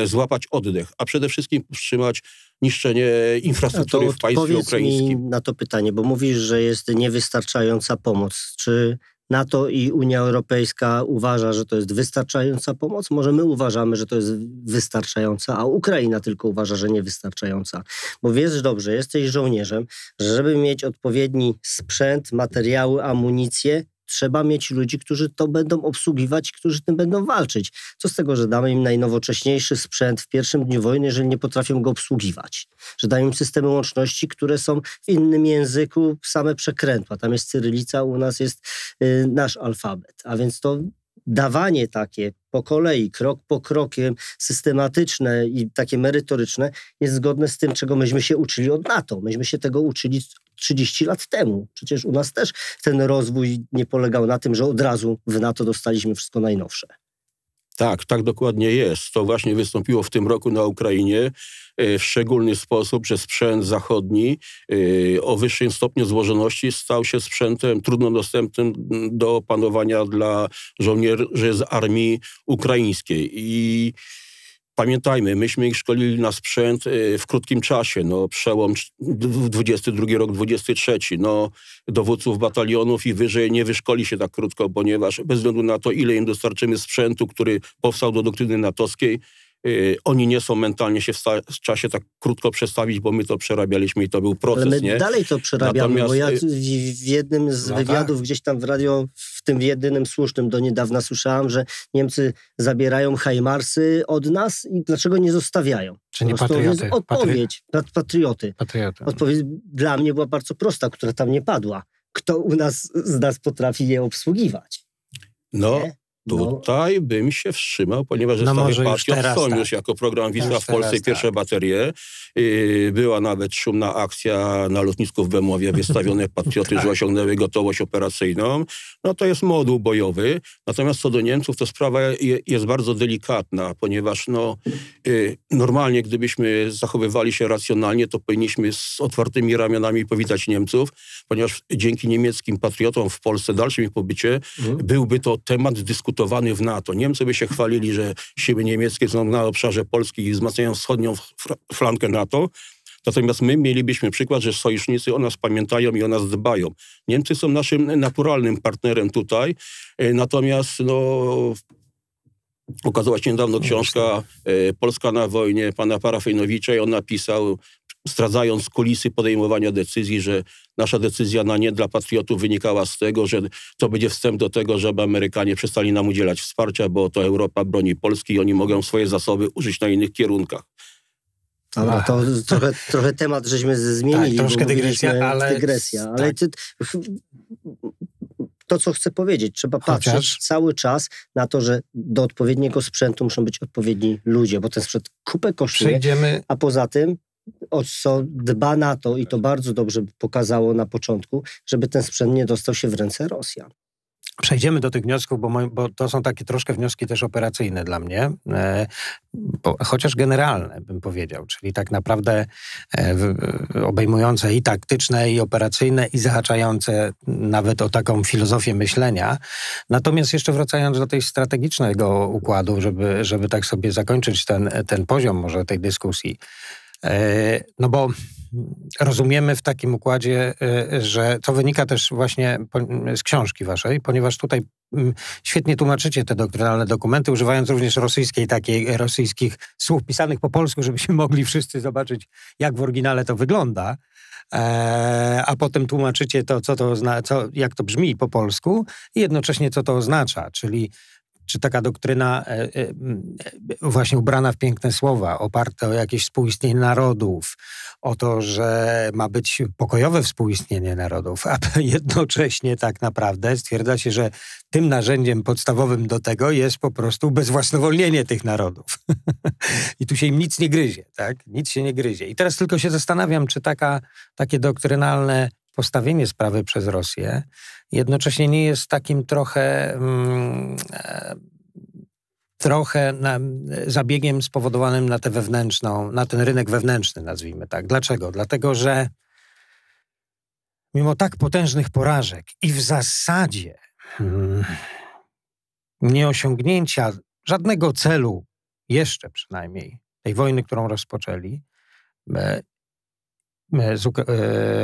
e, złapać oddech, a przede wszystkim powstrzymać niszczenie infrastruktury no w państwie ukraińskim. Mi na to pytanie, bo mówisz, że jest niewystarczająca pomoc. Czy NATO i Unia Europejska uważa, że to jest wystarczająca pomoc? Może my uważamy, że to jest wystarczająca, a Ukraina tylko uważa, że niewystarczająca. Bo wiesz dobrze, jesteś żołnierzem, żeby mieć odpowiedni sprzęt, materiały, amunicję, trzeba mieć ludzi, którzy to będą obsługiwać, którzy tym będą walczyć. Co z tego, że damy im najnowocześniejszy sprzęt w pierwszym dniu wojny, jeżeli nie potrafią go obsługiwać? Że dają im systemy łączności, które są w innym języku, same przekrętła. Tam jest cyrylica, u nas jest y, nasz alfabet. A więc to dawanie takie po kolei, krok po krokiem, systematyczne i takie merytoryczne jest zgodne z tym, czego myśmy się uczyli od NATO. Myśmy się tego uczyli 30 lat temu. Przecież u nas też ten rozwój nie polegał na tym, że od razu w NATO dostaliśmy wszystko najnowsze. Tak, tak dokładnie jest. To właśnie wystąpiło w tym roku na Ukrainie e, w szczególny sposób, że sprzęt zachodni e, o wyższym stopniu złożoności stał się sprzętem trudno dostępnym do opanowania dla żołnierzy z armii ukraińskiej. I Pamiętajmy, myśmy ich szkolili na sprzęt e, w krótkim czasie, no przełom 22 rok, 23. No, dowódców batalionów i wyżej nie wyszkoli się tak krótko, ponieważ bez względu na to, ile im dostarczymy sprzętu, który powstał do doktryny natowskiej, Y, oni nie są mentalnie się w, czasie tak krótko przestawić, bo my to przerabialiśmy i to był proces. Ale my nie? dalej to przerabiamy, Natomiast... bo ja y, w, jednym z no wywiadów tak. gdzieś tam w radio, w tym jedynym słusznym do niedawna słyszałam, że Niemcy zabierają Heimarsy od nas i dlaczego nie zostawiają? Czy nie patrioty. Odpowiedź, Patri... patrioty. patrioty. Odpowiedź dla mnie była bardzo prosta, która tam nie padła. Kto u nas z nas potrafi je obsługiwać? No, nie? No. Tutaj no. bym się wstrzymał, ponieważ no zostawię partią teraz, już tak. jako program Wisła w Polsce pierwsze tak. baterie. Y, była nawet szumna akcja na lotnisku w Bemowie, wystawione patrioty, tak. że osiągnęły gotowość operacyjną. No to jest moduł bojowy. Natomiast co do Niemców, to sprawa je, jest bardzo delikatna, ponieważ no, y, normalnie gdybyśmy zachowywali się racjonalnie, to powinniśmy z otwartymi ramionami powitać Niemców, ponieważ dzięki niemieckim patriotom w Polsce, dalszym ich pobycie, mm. byłby to temat dyskusji dyskutowany w NATO. Niemcy by się chwalili, że siły niemieckie są na obszarze Polski i wzmacniają wschodnią flankę NATO. Natomiast my mielibyśmy przykład, że sojusznicy o nas pamiętają i o nas dbają. Niemcy są naszym naturalnym partnerem tutaj, e, natomiast no, Okazała się niedawno no, książka e, Polska na wojnie pana Parafejnowicza i on napisał, zdradzając kulisy podejmowania decyzji, że nasza decyzja na nie dla patriotów wynikała z tego, że to będzie wstęp do tego, żeby Amerykanie przestali nam udzielać wsparcia, bo to Europa broni Polski i oni mogą swoje zasoby użyć na innych kierunkach. Dobra, to trochę, trochę temat żeśmy zmienili. Tak, troszkę dygresja, ale... Dygresja, ale tak. ty, to, co chcę powiedzieć. Trzeba Chociaż... patrzeć cały czas na to, że do odpowiedniego sprzętu muszą być odpowiedni ludzie, bo ten sprzęt kupę kosztuje, Przejdziemy... a poza tym o co dba na to i to tak. bardzo dobrze pokazało na początku, żeby ten sprzęt nie dostał się w ręce Rosjan. Przejdziemy do tych wniosków, bo, moi, bo, to są takie troszkę wnioski też operacyjne dla mnie, e, bo, chociaż generalne bym powiedział, czyli tak naprawdę e, w, obejmujące i taktyczne, i operacyjne, i zahaczające nawet o taką filozofię myślenia. Natomiast jeszcze wracając do tej strategicznego układu, żeby, żeby tak sobie zakończyć ten, ten poziom może tej dyskusji. E, no bo rozumiemy w takim układzie, y, że to wynika też właśnie z książki waszej, ponieważ tutaj mm, świetnie tłumaczycie te doktrynalne dokumenty, używając również rosyjskiej takiej, rosyjskich słów pisanych po polsku, żebyśmy mogli wszyscy zobaczyć, jak w oryginale to wygląda. E, a potem tłumaczycie to, co to co, jak to brzmi po polsku i jednocześnie co to oznacza, czyli czy taka doktryna e, e, właśnie ubrana w piękne słowa, oparta o jakieś współistnienie narodów, o to, że ma być pokojowe współistnienie narodów, a jednocześnie tak naprawdę stwierdza się, że tym narzędziem podstawowym do tego jest po prostu bezwłasnowolnienie tych narodów. I tu się im nic nie gryzie, tak? Nic się nie gryzie. I teraz tylko się zastanawiam, czy taka, takie doktrynalne postawienie sprawy przez Rosję, jednocześnie nie jest takim trochę. Mm, e, trochę na, zabiegiem spowodowanym na tę wewnętrzną, na ten rynek wewnętrzny, nazwijmy tak. Dlaczego? Dlatego, że mimo tak potężnych porażek i w zasadzie hmm, nieosiągnięcia żadnego celu, jeszcze przynajmniej, tej wojny, którą rozpoczęli, e, E, z, Uk e,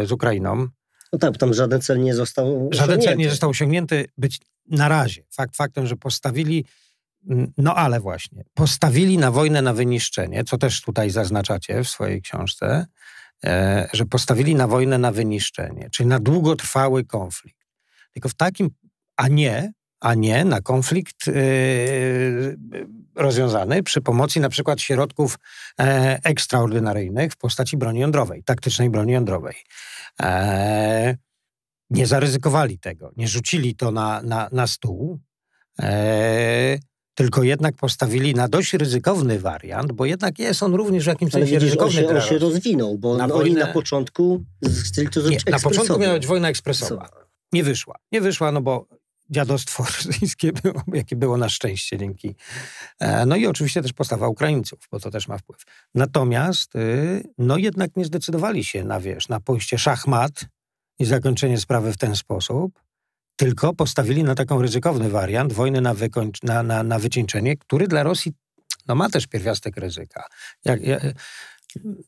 z Ukrainą. No tak, tam żaden cel nie został Żaden cel nie został osiągnięty, być na razie. Fakt faktem, że postawili, no ale właśnie, postawili na wojnę na wyniszczenie, co też tutaj zaznaczacie w swojej książce, e, że postawili na wojnę na wyniszczenie, czyli na długotrwały konflikt. Tylko w takim, a nie, a nie na konflikt yy, rozwiązany przy pomocy na przykład środków e, ekstraordynaryjnych w postaci broni jądrowej, taktycznej broni jądrowej. E, nie zaryzykowali tego, nie rzucili to na, na, na stół, e, tylko jednak postawili na dość ryzykowny wariant, bo jednak jest on również w jakimś sensie widzisz, ryzykowny. On się, on się rozwinął, bo na no, wojnę... na początku Na początku miała być wojna ekspresowa. Nie wyszła. Nie wyszła, no bo dziadostwo rosyjskie, było, jakie było na szczęście dzięki. E, no i oczywiście też postawa Ukraińców, bo to też ma wpływ. Natomiast, y, no jednak nie zdecydowali się na, wiesz, na pójście szachmat i zakończenie sprawy w ten sposób, tylko postawili na taką ryzykowny wariant wojny na, wykończ, na, na, na wycieńczenie, który dla Rosji no ma też pierwiastek ryzyka. Jak, jak,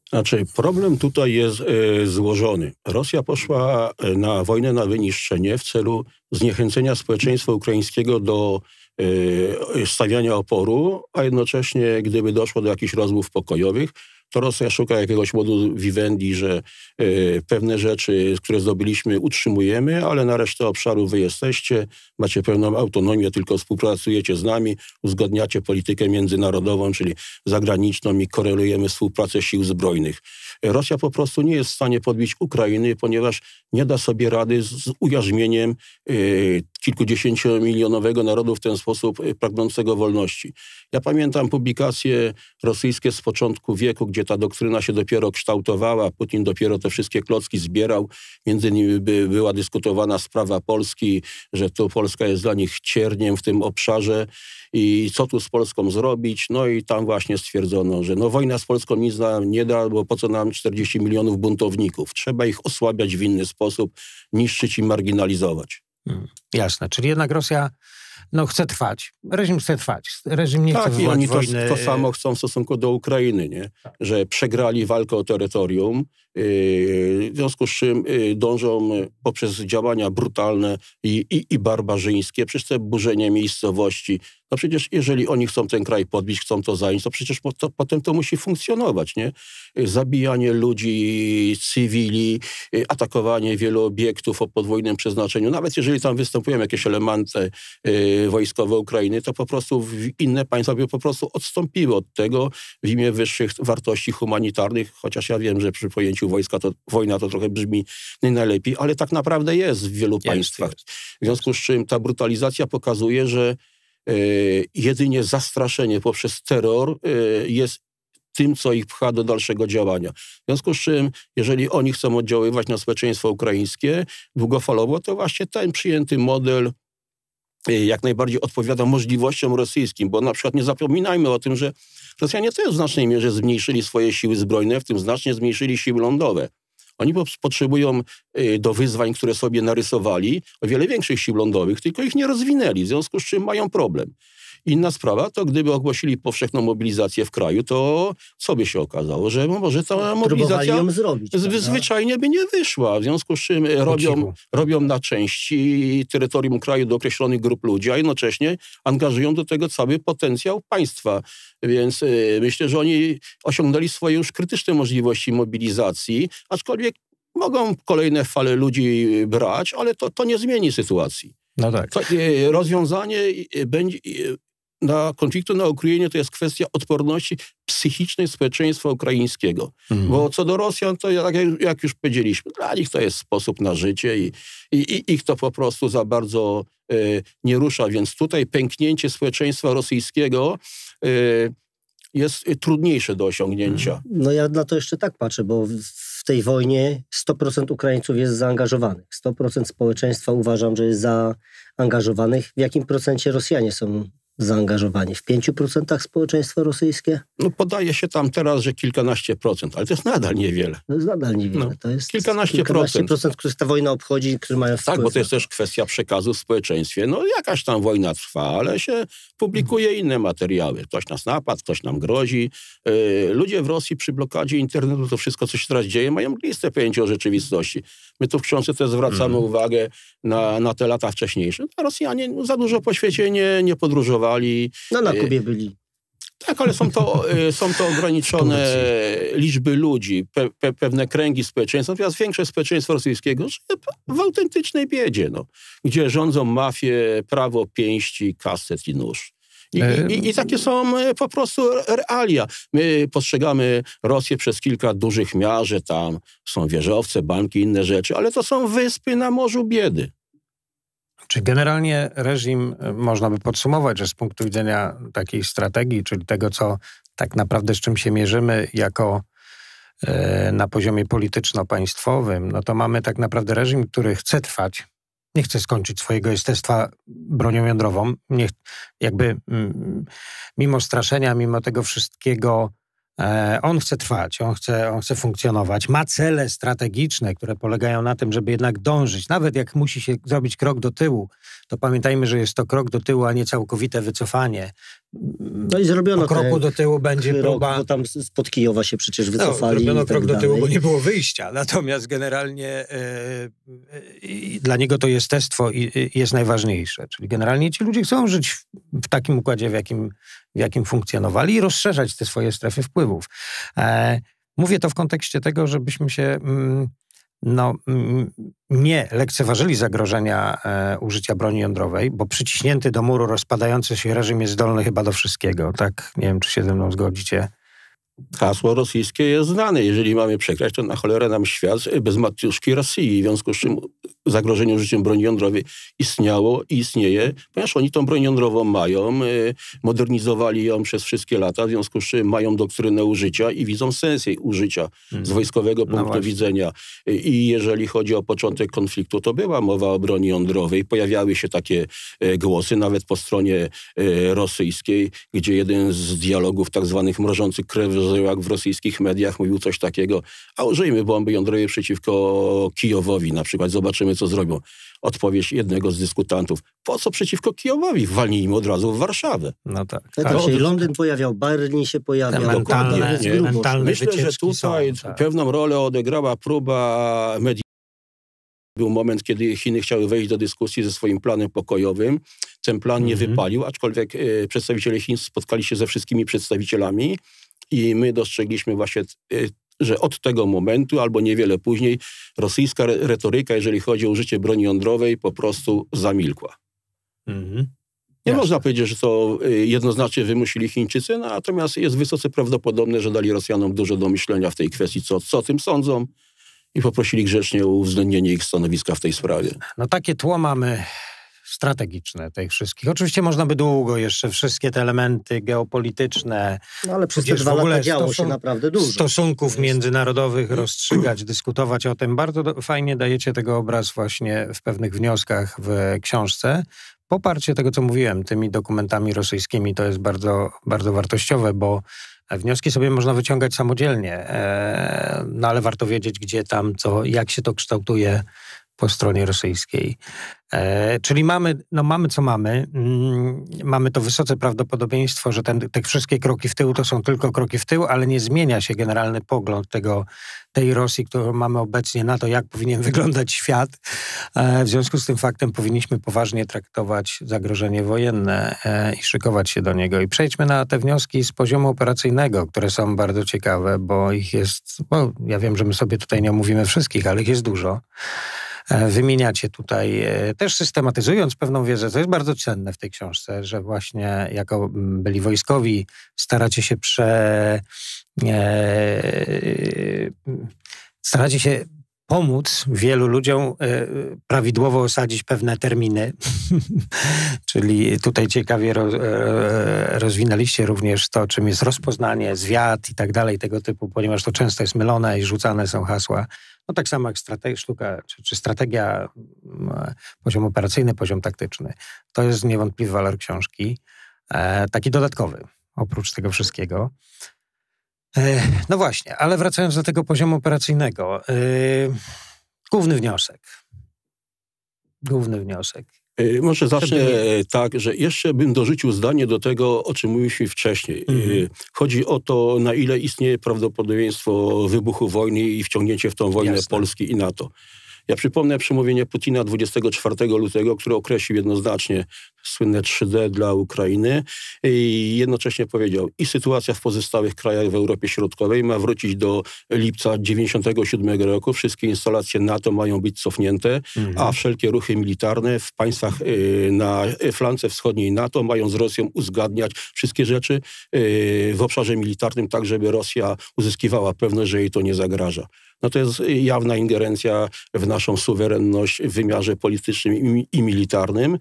znaczy, problem tutaj jest y, złożony. Rosja poszła e, na wojnę na wyniszczenie w celu zniechęcenia społeczeństwa ukraińskiego do y, stawiania oporu, a jednocześnie, gdyby doszło do jakichś rozmów pokojowych, to Rosja szuka jakiegoś modu vivendi, że y, pewne rzeczy, które zdobyliśmy, utrzymujemy, ale na resztę obszaru wy jesteście, macie pewną autonomię, tylko współpracujecie z nami, uzgodniacie politykę międzynarodową, czyli zagraniczną i korelujemy współpracę sił zbrojnych. Rosja po prostu nie jest w stanie podbić Ukrainy, ponieważ nie da sobie rady z, z ujarzmieniem y, kilkudziesięciomilionowego narodu w ten sposób e, pragnącego wolności. Ja pamiętam publikacje rosyjskie z początku wieku, gdzie gdzie ta doktryna się dopiero kształtowała, Putin dopiero te wszystkie klocki zbierał. Między innymi by, była dyskutowana sprawa Polski, że to Polska jest dla nich cierniem w tym obszarze i co tu z Polską zrobić. No i tam właśnie stwierdzono, że no wojna z Polską nic nam nie da, bo po co nam 40 milionów buntowników. Trzeba ich osłabiać w inny sposób, niszczyć i marginalizować. Jasne, czyli jednak Rosja no, chce trwać. Reżim chce trwać. Reżim nie tak, chce wywołać oni to, oni To, samo chcą w stosunku do Ukrainy, nie? że przegrali walkę o terytorium, Yy, w związku z czym yy, dążą yy, poprzez działania brutalne i, i, i barbarzyńskie, przez te burzenie miejscowości. No przecież jeżeli oni chcą ten kraj podbić, chcą to zająć, to przecież to, potem to musi funkcjonować, nie? Zabijanie ludzi, cywili, atakowanie wielu obiektów o podwójnym przeznaczeniu. Nawet jeżeli tam występują jakieś elementy wojskowe Ukrainy, to po prostu inne państwa by po prostu odstąpiły od tego w imię wyższych wartości humanitarnych, chociaż ja wiem, że przy pojęciu Wojska to, wojna to trochę brzmi nie najlepiej, ale tak naprawdę jest w wielu jest, państwach. Jest. Tak. W związku z czym ta brutalizacja pokazuje, że e, jedynie zastraszenie poprzez terror e, jest tym, co ich pcha do dalszego działania. W związku z czym, jeżeli oni chcą oddziaływać na społeczeństwo ukraińskie długofalowo, to właśnie ten przyjęty model Y, jak najbardziej odpowiada możliwościom rosyjskim, bo na przykład nie zapominajmy o tym, że Rosjanie też w znacznej mierze zmniejszyli swoje siły zbrojne, w tym znacznie zmniejszyli siły lądowe. Oni potrzebują y, do wyzwań, które sobie narysowali, o wiele większych sił lądowych, tylko ich nie rozwinęli, w związku z czym mają problem. Inna sprawa to gdyby ogłosili powszechną mobilizację w kraju, to co by się okazało? Że no może ta mobilizacja zrobić, zwyczajnie by nie wyszła. W związku z czym e, robią, robią na części terytorium kraju do określonych grup ludzi, a jednocześnie angażują do tego cały potencjał państwa. Więc e, myślę, że oni osiągnęli swoje już krytyczne możliwości mobilizacji, aczkolwiek mogą kolejne fale ludzi e, brać, ale to, to nie zmieni sytuacji. No tak. To, rozwiązanie będzie, na konfliktu na Ukrainie to jest kwestia odporności psychicznej społeczeństwa ukraińskiego. Mhm. Bo co do Rosjan, to jak, jak, już powiedzieliśmy, dla nich to jest sposób na życie i, i, i ich to po prostu za bardzo y, nie rusza. Więc tutaj pęknięcie społeczeństwa rosyjskiego y, jest trudniejsze do osiągnięcia. Mhm. No ja na to jeszcze tak patrzę, bo w tej wojnie 100% Ukraińców jest zaangażowanych. 100% społeczeństwa uważam, że jest zaangażowanych. W jakim procencie Rosjanie są zaangażowani w 5% społeczeństwo rosyjskie? No podaje się tam teraz, że kilkanaście procent, ale to jest nadal niewiele. To jest nadal niewiele. No, to jest kilkanaście, kilkanaście procent. procent, których ta wojna obchodzi, którzy mają wpływ. Tak, bo to jest też kwestia przekazu w społeczeństwie. No jakaś tam wojna trwa, ale się publikuje inne materiały. Ktoś nas napadł, ktoś nam grozi. Y, ludzie w Rosji przy blokadzie internetu, to wszystko, co się teraz dzieje, mają listę pojęcie o rzeczywistości. My tu w książce też zwracamy mm. uwagę na, na te lata wcześniejsze. No, Rosjanie no, za dużo po świecie nie, nie podróżowali pracowali. No na e, Kubie byli. Tak, ale są to, e, są to ograniczone liczby ludzi, pe, pe, pewne kręgi społeczeństwa. Natomiast większe społeczeństwo rosyjskiego żyje w autentycznej biedzie, no, gdzie rządzą mafie, prawo pięści, kaset i nóż. I, i, I, takie są e, po prostu realia. My postrzegamy Rosję przez kilka dużych miar, że tam są wieżowce, banki, inne rzeczy, ale to są wyspy na morzu biedy. Czy generalnie reżim e, można by podsumować, że z punktu widzenia takiej strategii, czyli tego, co tak naprawdę z czym się mierzymy jako e, na poziomie polityczno-państwowym, no to mamy tak naprawdę reżim, który chce trwać, nie chce skończyć swojego jestestwa bronią jądrową, nie, jakby mm, mimo straszenia, mimo tego wszystkiego E, on chce trwać, on chce, on chce funkcjonować, ma cele strategiczne, które polegają na tym, żeby jednak dążyć, nawet jak musi się zrobić krok do tyłu, to pamiętajmy, że jest to krok do tyłu, a nie całkowite wycofanie. No i zrobiono po kroku do tyłu będzie próba... Bo tam spod Kijowa się przecież no, wycofali. No, zrobiono tak krok dalej. do tyłu, bo nie było wyjścia. Natomiast generalnie yy, yy, dla niego to testwo i, yy, jest najważniejsze. Czyli generalnie ci ludzie chcą żyć w, takim układzie, w jakim, w jakim funkcjonowali i rozszerzać te swoje strefy wpływów. E, mówię to w kontekście tego, żebyśmy się... Mm, no, nie lekceważyli zagrożenia e, użycia broni jądrowej, bo przyciśnięty do muru rozpadający się reżim jest zdolny chyba do wszystkiego. Tak, nie wiem, czy się ze mną zgodzicie. Hasło rosyjskie jest znane. Jeżeli mamy przekraść, to na cholerę nam świat bez Matiuszki Rosji. W związku z czym zagrożeniu użyciem broni jądrowej istniało i istnieje, ponieważ oni tą broń jądrową mają, y, modernizowali ją przez wszystkie lata, w związku z czym mają doktrynę użycia i widzą sens jej użycia hmm. z wojskowego no punktu no widzenia. I jeżeli chodzi o początek konfliktu, to była mowa o broni jądrowej. Pojawiały się takie e, głosy, nawet po stronie e, rosyjskiej, gdzie jeden z dialogów tak zwanych mrożących krew w rosyjskich mediach mówił coś takiego, a użyjmy bomby jądrowej przeciwko Kijowowi na przykład, zobaczymy co zrobią. Odpowiedź jednego z dyskutantów. Po co przeciwko Kijowowi? Walnijmy od razu w Warszawę. No tak. tak, tak. Londyn pojawiał, Berlin się pojawiał. Mentalne, nie, mentalne Myślę, że tutaj są, tak. pewną rolę odegrała próba mediów. Był moment, kiedy Chiny chciały wejść do dyskusji ze swoim planem pokojowym. Ten plan nie mhm. wypalił, aczkolwiek e, przedstawiciele Chin spotkali się ze wszystkimi przedstawicielami i my dostrzegliśmy właśnie e, że od tego momentu albo niewiele później rosyjska retoryka, jeżeli chodzi o użycie broni jądrowej, po prostu zamilkła. Mhm. Nie Jasne. można powiedzieć, że to y, jednoznacznie wymusili Chińczycy, no, natomiast jest wysoce prawdopodobne, że dali Rosjanom dużo do myślenia w tej kwestii, co, co o tym sądzą i poprosili grzecznie o uwzględnienie ich stanowiska w tej sprawie. No takie tło mamy strategiczne tych wszystkich. Oczywiście można by długo jeszcze wszystkie te elementy geopolityczne. No ale przez te dwa lata działo się naprawdę dużo. Stosunków Jest. międzynarodowych rozstrzygać, dyskutować o tym. Bardzo fajnie dajecie tego obraz właśnie w pewnych wnioskach w książce poparcie tego, co mówiłem, tymi dokumentami rosyjskimi, to jest bardzo, bardzo wartościowe, bo wnioski sobie można wyciągać samodzielnie, e, no ale warto wiedzieć, gdzie tam, co, jak się to kształtuje po stronie rosyjskiej. E, czyli mamy, no mamy co mamy. Mm, mamy to wysoce prawdopodobieństwo, że ten, te wszystkie kroki w tył to są tylko kroki w tył, ale nie zmienia się generalny pogląd tego, tej Rosji, którą mamy obecnie na to, jak powinien wyglądać świat. E, w związku z tym faktem powinniśmy poważnie traktować zagrożenie wojenne e, i szykować się do niego. I przejdźmy na te wnioski z poziomu operacyjnego, które są bardzo ciekawe, bo ich jest, bo ja wiem, że my sobie tutaj nie omówimy wszystkich, ale ich jest dużo. E, wymieniacie tutaj, e, też systematyzując pewną wiedzę, to jest bardzo cenne w tej książce, że właśnie jako mm, byli wojskowi staracie się prze... E, staracie się pomóc wielu ludziom prawidłowo osadzić pewne terminy. Czyli tutaj ciekawie rozwinęliście również to, czym jest rozpoznanie, zwiat i tak dalej, tego typu, ponieważ to często jest mylone i rzucane są hasła no tak samo jak strategia sztuka, czy, czy strategia, mm, poziom operacyjny, poziom taktyczny. To jest niewątpliwy walor książki, e, taki dodatkowy, oprócz tego wszystkiego. E, no właśnie, ale wracając do tego poziomu operacyjnego. E, główny wniosek. Główny wniosek. E, może zacznę e, tak, że jeszcze bym dorzucił zdanie do tego, o czym mówiliśmy wcześniej. E, mhm. Chodzi o to, na ile istnieje prawdopodobieństwo wybuchu wojny i wciągnięcie w tą wojnę Jasne. Polski i NATO. Ja przypomnę przemówienie Putina 24 lutego, które określił jednoznacznie słynne 3D dla Ukrainy i jednocześnie powiedział i sytuacja w pozostałych krajach w Europie Środkowej ma wrócić do lipca 97 roku. Wszystkie instalacje NATO mają być cofnięte, mhm. a wszelkie ruchy militarne w państwach y, na flance wschodniej NATO mają z Rosją uzgadniać wszystkie rzeczy y, w obszarze militarnym, tak żeby Rosja uzyskiwała pewność, że jej to nie zagraża no to jest jawna ingerencja w naszą suwerenność w wymiarze politycznym i, militarnym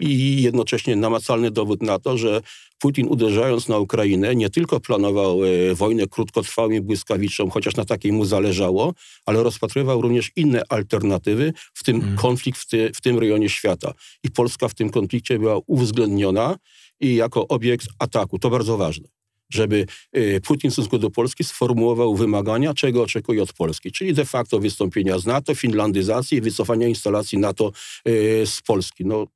i jednocześnie namacalny dowód na to, że Putin uderzając na Ukrainę nie tylko planował e, wojnę krótkotrwałą i błyskawiczą, chociaż na takiej mu zależało, ale rozpatrywał również inne alternatywy, w tym mm. konflikt w, ty, w tym rejonie świata. I Polska w tym konflikcie była uwzględniona i jako obiekt ataku. To bardzo ważne żeby y, Putin w stosunku do Polski sformułował wymagania, czego oczekuje od Polski, czyli de facto wystąpienia z NATO, finlandyzacji i wycofania instalacji NATO y, z Polski. No,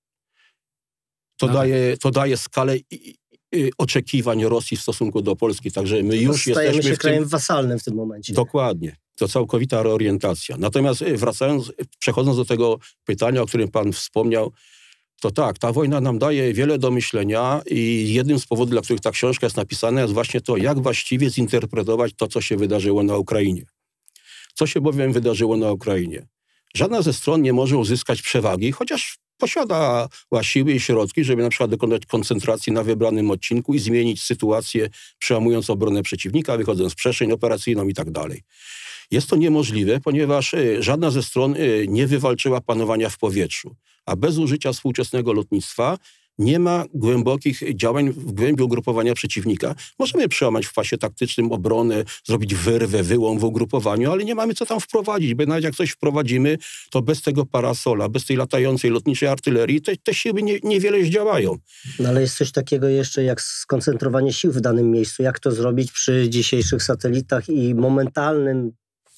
to, daje, to daje skalę y, oczekiwań Rosji w stosunku do Polski, także my to już stajemy jesteśmy... się tym... krajem wasalnym w tym momencie. Dokładnie. To całkowita reorientacja. Natomiast wracając, przechodząc do tego pytania, o którym pan wspomniał, to tak, ta wojna nam daje wiele do myślenia i jednym z powodów, dla których ta książka jest napisana, jest właśnie to, jak właściwie zinterpretować to, co się wydarzyło na Ukrainie. Co się bowiem wydarzyło na Ukrainie? Żadna ze stron nie może uzyskać przewagi, chociaż posiada siły i środki, żeby na przykład dokonać koncentracji na wybranym odcinku i zmienić sytuację, przełamując obronę przeciwnika, wychodząc z przestrzeń operacyjną i tak dalej. Jest to niemożliwe, ponieważ y, żadna ze stron y, nie wywalczyła panowania w powietrzu, a bez użycia współczesnego lotnictwa nie ma głębokich działań w głębi ugrupowania przeciwnika. Możemy przełamać w pasie taktycznym obronę, zrobić wyrwę, wyłom w ugrupowaniu, ale nie mamy co tam wprowadzić, bo nawet jak coś wprowadzimy, to bez tego parasola, bez tej latającej lotniczej artylerii te, te siły nie, niewiele zdziałają. No ale jest coś takiego jeszcze jak skoncentrowanie sił w danym miejscu. Jak to zrobić przy dzisiejszych satelitach i momentalnym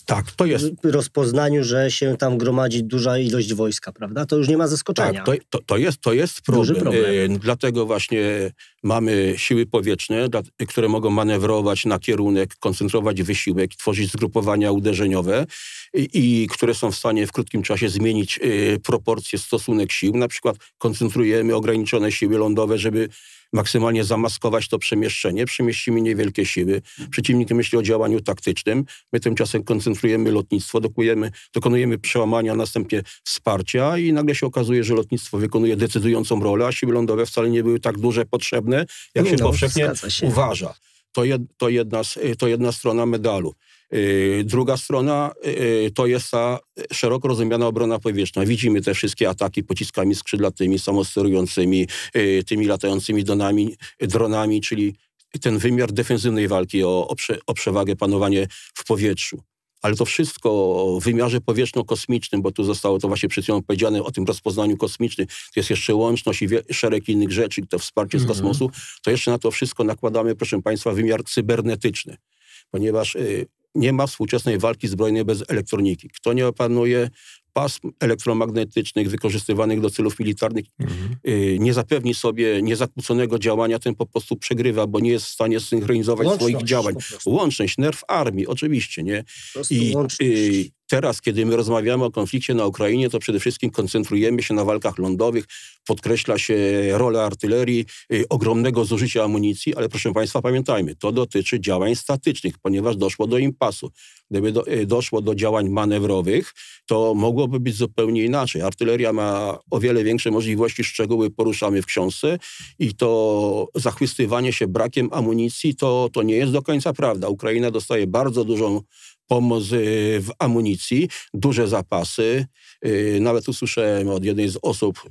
tak, to jest. rozpoznaniu, że się tam gromadzi duża ilość wojska, prawda? To już nie ma zaskoczenia. Tak, to, to jest, to jest problem. Duży problem. E, dlatego właśnie mamy siły powietrzne, które mogą manewrować na kierunek, koncentrować wysiłek, tworzyć zgrupowania uderzeniowe i, i które są w stanie w krótkim czasie zmienić e, proporcje, stosunek sił. Na przykład koncentrujemy ograniczone siły lądowe, żeby maksymalnie zamaskować to przemieszczenie. Przemieścimy niewielkie siły. Przeciwnik myśli o działaniu taktycznym. My tymczasem koncentrujemy lotnictwo, dokonujemy, dokonujemy przełamania, następnie wsparcia i nagle się okazuje, że lotnictwo wykonuje decydującą rolę, a siły lądowe wcale nie były tak duże potrzebne, jak no, się powszechnie się. uważa. To, jed, to, jedna, to jedna strona medalu. Yy, druga strona yy, to jest ta szeroko rozumiana obrona powietrzna. Widzimy te wszystkie ataki pociskami skrzydlatymi, samosterującymi, yy, tymi latającymi donami, dronami, czyli ten wymiar defensywnej walki o, o, prze, o przewagę, panowanie w powietrzu ale to wszystko w wymiarze powietrzno-kosmicznym, bo tu zostało to właśnie przed chwilą powiedziane o tym rozpoznaniu kosmicznym, to jest jeszcze łączność i szereg innych rzeczy, to wsparcie mm -hmm. z mhm. kosmosu, to jeszcze na to wszystko nakładamy, proszę Państwa, wymiar cybernetyczny, ponieważ y, nie ma współczesnej walki zbrojnej bez elektroniki. Kto nie opanuje pasm elektromagnetycznych wykorzystywanych do celów militarnych mhm. Y, nie zapewni sobie niezakłóconego działania, ten po prostu przegrywa, bo nie jest w stanie synchronizować łączność, swoich działań. Łączność, nerw armii, oczywiście, nie? I, I y, teraz, kiedy my rozmawiamy o konflikcie na Ukrainie, to przede wszystkim koncentrujemy się na walkach lądowych, podkreśla się rolę artylerii, y, ogromnego zużycia amunicji, ale proszę Państwa, pamiętajmy, to dotyczy działań statycznych, ponieważ doszło do impasu. Gdyby do, y, doszło do działań manewrowych, to mogłoby być zupełnie inaczej. Artyleria ma o wiele większe możliwości, szczegóły poruszamy w książce i to zachwystywanie się brakiem amunicji to, to nie jest do końca prawda. Ukraina dostaje bardzo dużą pomoc y, w amunicji, duże zapasy. Y, nawet usłyszałem od jednej z osób,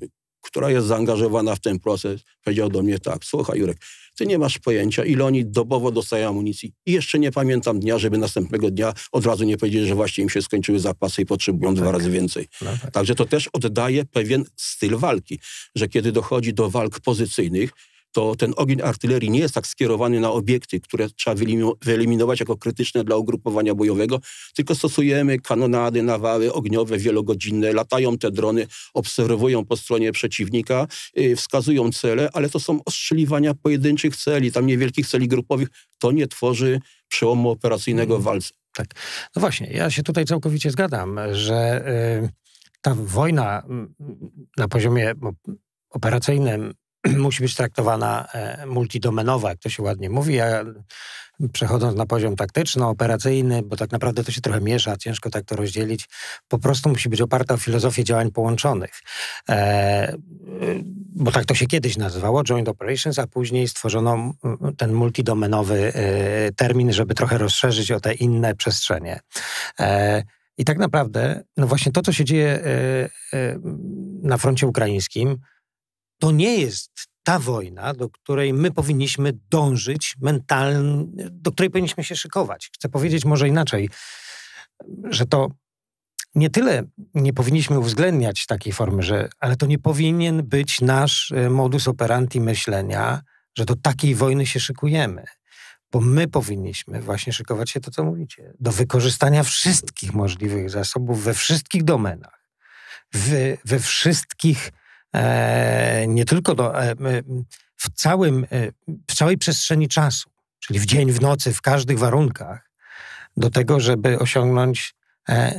która jest zaangażowana w ten proces, powiedział do mnie tak, słuchaj Jurek, ty nie masz pojęcia, ile oni dobowo dostają amunicji. I jeszcze nie pamiętam dnia, żeby następnego dnia od razu nie powiedzieli, że właśnie im się skończyły zapasy i potrzebują no dwa tak. razy więcej. No tak. Także to też oddaje pewien styl walki, że kiedy dochodzi do walk pozycyjnych, to ten ogień artylerii nie jest tak skierowany na obiekty, które trzeba wyeliminować jako krytyczne dla ugrupowania bojowego, tylko stosujemy kanonady, nawały ogniowe wielogodzinne, latają te drony, obserwują po stronie przeciwnika, y, wskazują cele, ale to są ostrzeliwania pojedynczych celi, tam niewielkich celi grupowych. To nie tworzy przełomu operacyjnego w mm. walce. Tak. No właśnie, ja się tutaj całkowicie zgadzam, że y, ta wojna mm, na poziomie operacyjnym musi być traktowana e, multidomenowa, jak to się ładnie mówi, a przechodząc na poziom taktyczny, operacyjny, bo tak naprawdę to się trochę miesza, ciężko tak to rozdzielić, po prostu musi być oparta o filozofię działań połączonych. E, bo tak to się kiedyś nazywało, joint operations, a później stworzono ten multidomenowy e, termin, żeby trochę rozszerzyć o te inne przestrzenie. E, i tak naprawdę, no właśnie to, co się dzieje e, e, na froncie ukraińskim, to nie jest ta wojna, do której my powinniśmy dążyć mentalnie, do której powinniśmy się szykować. Chcę powiedzieć może inaczej, że to nie tyle nie powinniśmy uwzględniać takiej formy, że, ale to nie powinien być nasz e, modus operandi myślenia, że do takiej wojny się szykujemy. Bo my powinniśmy właśnie szykować się to, co mówicie, do wykorzystania wszystkich możliwych zasobów we wszystkich domenach, w, we wszystkich E, nie tylko do, e, w, całym, e, w całej przestrzeni czasu, czyli w dzień, w nocy, w każdych warunkach, do tego, żeby osiągnąć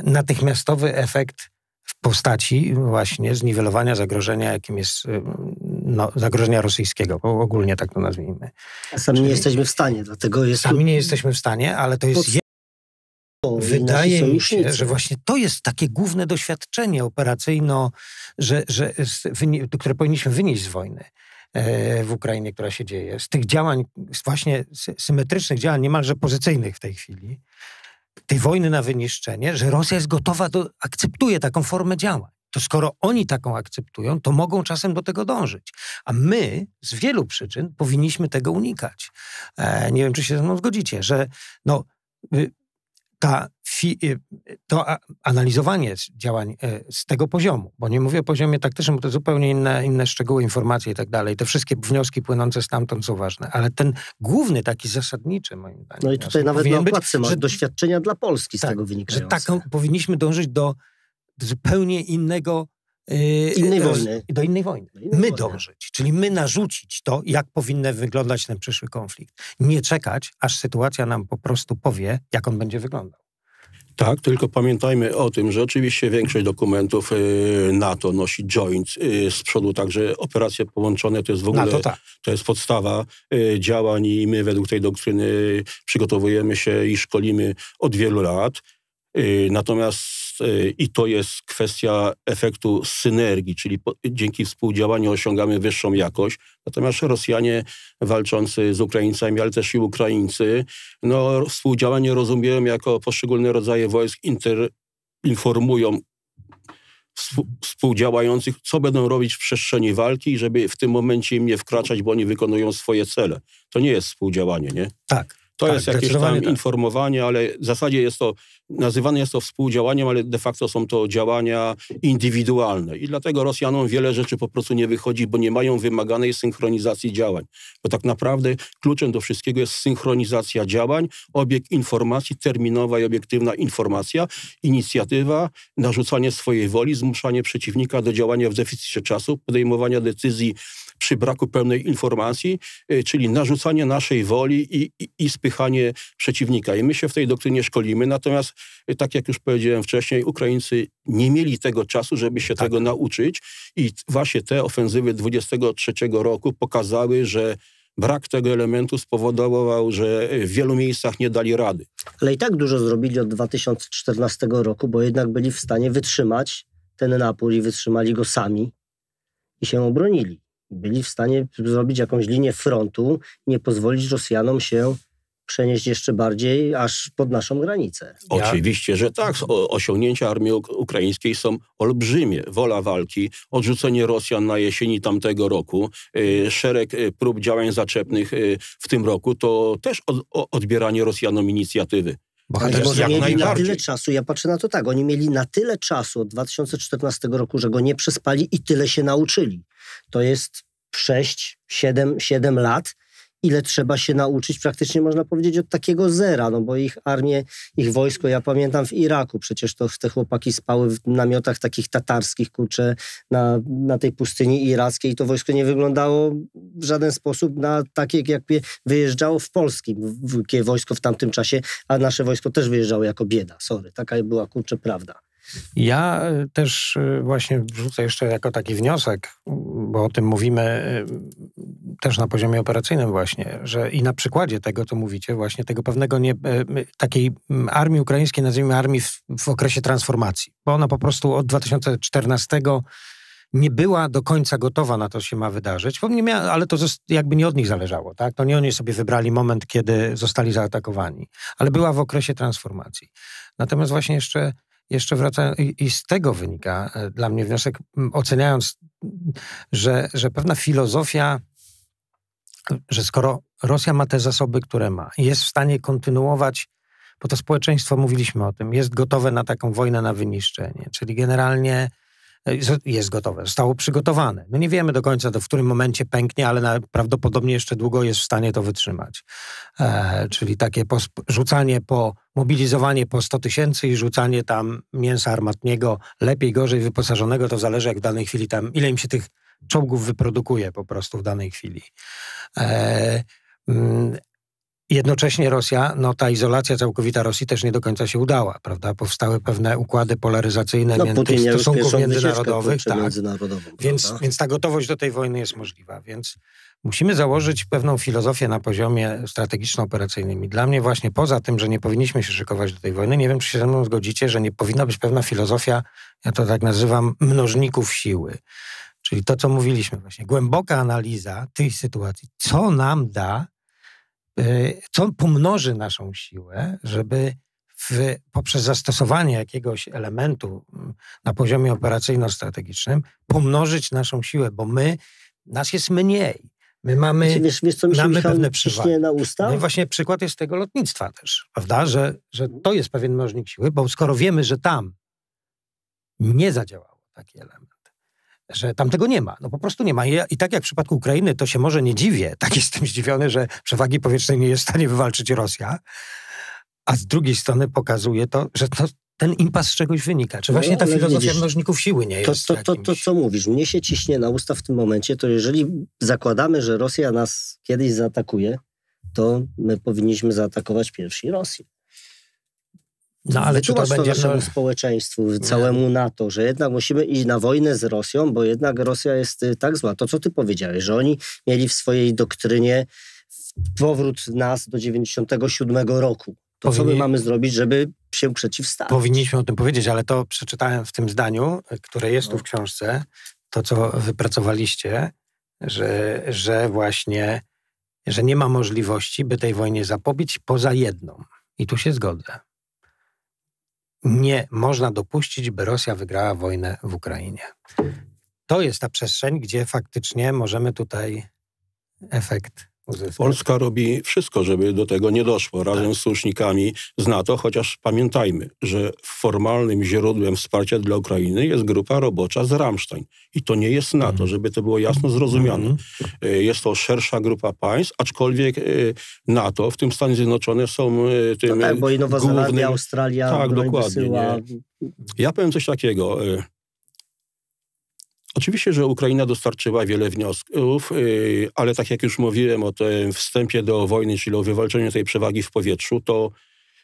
natychmiastowy efekt w postaci właśnie zniwelowania zagrożenia, jakim jest no, zagrożenia rosyjskiego, ogólnie tak to nazwijmy. A sami Czyli nie jesteśmy w stanie, dlatego jest... Sami nie jesteśmy w stanie, ale to jest Wydaje mi się, że właśnie to jest takie główne doświadczenie operacyjno, że, że, które powinniśmy wynieść z wojny e, w Ukrainie, która się dzieje, z tych działań, z właśnie symetrycznych działań, niemalże pozycyjnych w tej chwili, tej wojny na wyniszczenie, że Rosja jest gotowa, do, akceptuje taką formę działań. To skoro oni taką akceptują, to mogą czasem do tego dążyć. A my z wielu przyczyn powinniśmy tego unikać. E, nie wiem, czy się ze mną zgodzicie, że no, y, ta y, to analizowanie działań y, z tego poziomu, bo nie mówię o poziomie taktycznym, bo to zupełnie inne, inne szczegóły, informacje i tak dalej. Te wszystkie wnioski płynące stamtąd są ważne, ale ten główny, taki zasadniczy moim zdaniem. No i tutaj nawet na okładce być, że, doświadczenia dla Polski z tak, tego wynikają. Że powinniśmy dążyć do zupełnie innego Yy, innej yy, wojny. Do innej wojny. Do innej my wojny. dążyć, czyli my narzucić to, jak powinien wyglądać ten przyszły konflikt. Nie czekać, aż sytuacja nam po prostu powie, jak on będzie wyglądał. Tak, tylko pamiętajmy o tym, że oczywiście większość dokumentów yy, NATO nosi joint z przodu, także operacje połączone to jest w ogóle NATO, tak. to jest podstawa działań i my według tej doktryny przygotowujemy się i szkolimy od wielu lat. Y, natomiast y, i to jest kwestia efektu synergii, czyli po, dzięki współdziałaniu osiągamy wyższą jakość. Natomiast Rosjanie walczący z Ukraińcami, ale też i Ukraińcy, no, współdziałanie rozumieją jako poszczególne rodzaje wojsk inter, informują współdziałających, co będą robić w przestrzeni walki, żeby w tym momencie im nie wkraczać, bo oni wykonują swoje cele. To nie jest współdziałanie, nie? Tak. To tak, jest jakieś tam tak. informowanie, ale w zasadzie jest to, nazywane jest to współdziałaniem, ale de facto są to działania indywidualne. I dlatego Rosjanom wiele rzeczy po prostu nie wychodzi, bo nie mają wymaganej synchronizacji działań. Bo tak naprawdę kluczem do wszystkiego jest synchronizacja działań, obieg informacji, terminowa i obiektywna informacja, inicjatywa, narzucanie swojej woli, zmuszanie przeciwnika do działania w deficycie czasu, podejmowania decyzji przy braku pełnej informacji, y, czyli narzucanie naszej woli i, i, i spychanie przeciwnika. I my się w tej doktrynie szkolimy, natomiast y, tak jak już powiedziałem wcześniej, Ukraińcy nie mieli tego czasu, żeby się tak. tego nauczyć i właśnie te ofensywy 23 roku pokazały, że brak tego elementu spowodował, że y, w wielu miejscach nie dali rady. Ale i tak dużo zrobili od 2014 roku, bo jednak byli w stanie wytrzymać ten napór i wytrzymali go sami i się obronili byli w stanie zrobić jakąś linię frontu, nie pozwolić Rosjanom się przenieść jeszcze bardziej aż pod naszą granicę. Oczywiście, że tak. Osiągnięcia armii ukraińskiej są olbrzymie. Wola walki, odrzucenie Rosjan na jesieni tamtego roku, y, szereg y, prób działań zaczepnych y, w tym roku, to też odbieranie Rosjanom inicjatywy. Bo oni mieli na tyle czasu, ja patrzę na to tak, oni mieli na tyle czasu od 2014 roku, że go nie przespali i tyle się nauczyli. To jest 6, 7, 7 lat ile trzeba się nauczyć, praktycznie można powiedzieć, od takiego zera, no bo ich armię, ich wojsko, ja pamiętam w Iraku, przecież to te chłopaki spały w namiotach takich tatarskich, kurcze, na, na tej pustyni irackiej i to wojsko nie wyglądało w żaden sposób na takie, jakby wyjeżdżało w polskim wojsko w tamtym czasie, a nasze wojsko też wyjeżdżało jako bieda, sorry, taka była, kurcze, prawda. Ja y, też y, właśnie wrzucę jeszcze jako taki wniosek, bo o tym mówimy y, też na poziomie operacyjnym właśnie, że i na przykładzie tego, co mówicie, właśnie tego pewnego nie, takiej mm, armii ukraińskiej, nazwijmy armii w, w okresie transformacji, bo ona po prostu od 2014 nie była do końca gotowa na to, co się ma wydarzyć, miała, ale to jakby nie od nich zależało. Tak? To nie oni sobie wybrali moment, kiedy zostali zaatakowani, ale była w okresie transformacji. Natomiast właśnie jeszcze jeszcze wracając, i, i z tego wynika e, dla mnie wniosek, oceniając, że, że pewna filozofia, że skoro Rosja ma te zasoby, które ma, jest w stanie kontynuować, bo to społeczeństwo, mówiliśmy o tym, jest gotowe na taką wojnę na wyniszczenie, czyli generalnie jest gotowe, zostało przygotowane. No nie wiemy do końca, do, w którym momencie pęknie, ale prawdopodobnie jeszcze długo jest w stanie to wytrzymać. E, czyli takie rzucanie po, mobilizowanie po 100 tysięcy i rzucanie tam mięsa armatniego, lepiej, gorzej wyposażonego, to zależy jak w danej chwili tam, ile im się tych czołgów wyprodukuje po prostu w danej chwili. E, mm, Jednocześnie Rosja, no ta izolacja całkowita Rosji też nie do końca się udała, prawda? Powstały pewne układy polaryzacyjne no, między, stosunków międzynarodowych. Tak. Więc, więc ta gotowość do tej wojny jest możliwa. Więc musimy założyć pewną filozofię na poziomie strategiczno-operacyjnym. I dla mnie właśnie poza tym, że nie powinniśmy się szykować do tej wojny, nie wiem, czy się ze mną zgodzicie, że nie powinna być pewna filozofia, ja to tak nazywam, mnożników siły. Czyli to, co mówiliśmy właśnie, głęboka analiza tej sytuacji, co nam da Y, co pomnoży naszą siłę, żeby w, poprzez zastosowanie jakiegoś elementu mm, na poziomie operacyjno-strategicznym pomnożyć naszą siłę, bo my, nas jest mniej. My mamy, znaczy, wiesz, wiesz, co mi mamy pewne przywary. Na usta? No właśnie przykład jest tego lotnictwa też, prawda? Że, że to jest pewien mnożnik siły, bo skoro wiemy, że tam nie zadziałało taki element, że tam tego nie ma. No po prostu nie ma. I, I, tak jak w przypadku Ukrainy, to się może nie dziwię. Tak jestem zdziwiony, że przewagi powietrznej nie jest w stanie wywalczyć Rosja. A z drugiej strony pokazuje to, że to, ten impas z czegoś wynika. Czy no, właśnie no, ta filozofia widzisz, mnożników siły nie jest to, to, jakimś... to, to, co mówisz, mnie się ciśnie na usta w tym momencie, to jeżeli zakładamy, że Rosja nas kiedyś zaatakuje, to my powinniśmy zaatakować pierwsi Rosję. No ale czy to będzie naszemu społeczeństwu, całemu NATO, że jednak musimy iść na wojnę z Rosją, bo jednak Rosja jest y, tak zła. To, co ty powiedziałeś, że oni mieli w swojej doktrynie powrót nas do 97 roku. To, Powinni... co my mamy zrobić, żeby się przeciwstawić? Powinniśmy o tym powiedzieć, ale to przeczytałem w tym zdaniu, które jest no. tu w no. książce, to, co wypracowaliście, że, że właśnie, że nie ma możliwości, by tej wojnie zapobiec poza jedną. I tu się zgodzę nie można dopuścić, by Rosja wygrała wojnę w Ukrainie. To jest ta przestrzeń, gdzie faktycznie możemy tutaj efekt Uzyskać. Polska robi wszystko, żeby do tego nie doszło, razem tak. z sojusznikami z NATO, chociaż pamiętajmy, że formalnym źródłem wsparcia dla Ukrainy jest grupa robocza z Ramstein. I to nie jest NATO, mhm. żeby to było jasno zrozumiane. Mhm. E, jest to szersza grupa państw, aczkolwiek e, NATO, w tym Stany Zjednoczone są e, tym no tak, bo i Nowa głównym... Zelandia, Australia tak, dokładnie, wysyła... Ja powiem coś takiego. Oczywiście, że Ukraina dostarczyła wiele wniosków, y, ale tak jak już mówiłem o tym wstępie do wojny, czyli o wywalczeniu tej przewagi w powietrzu, to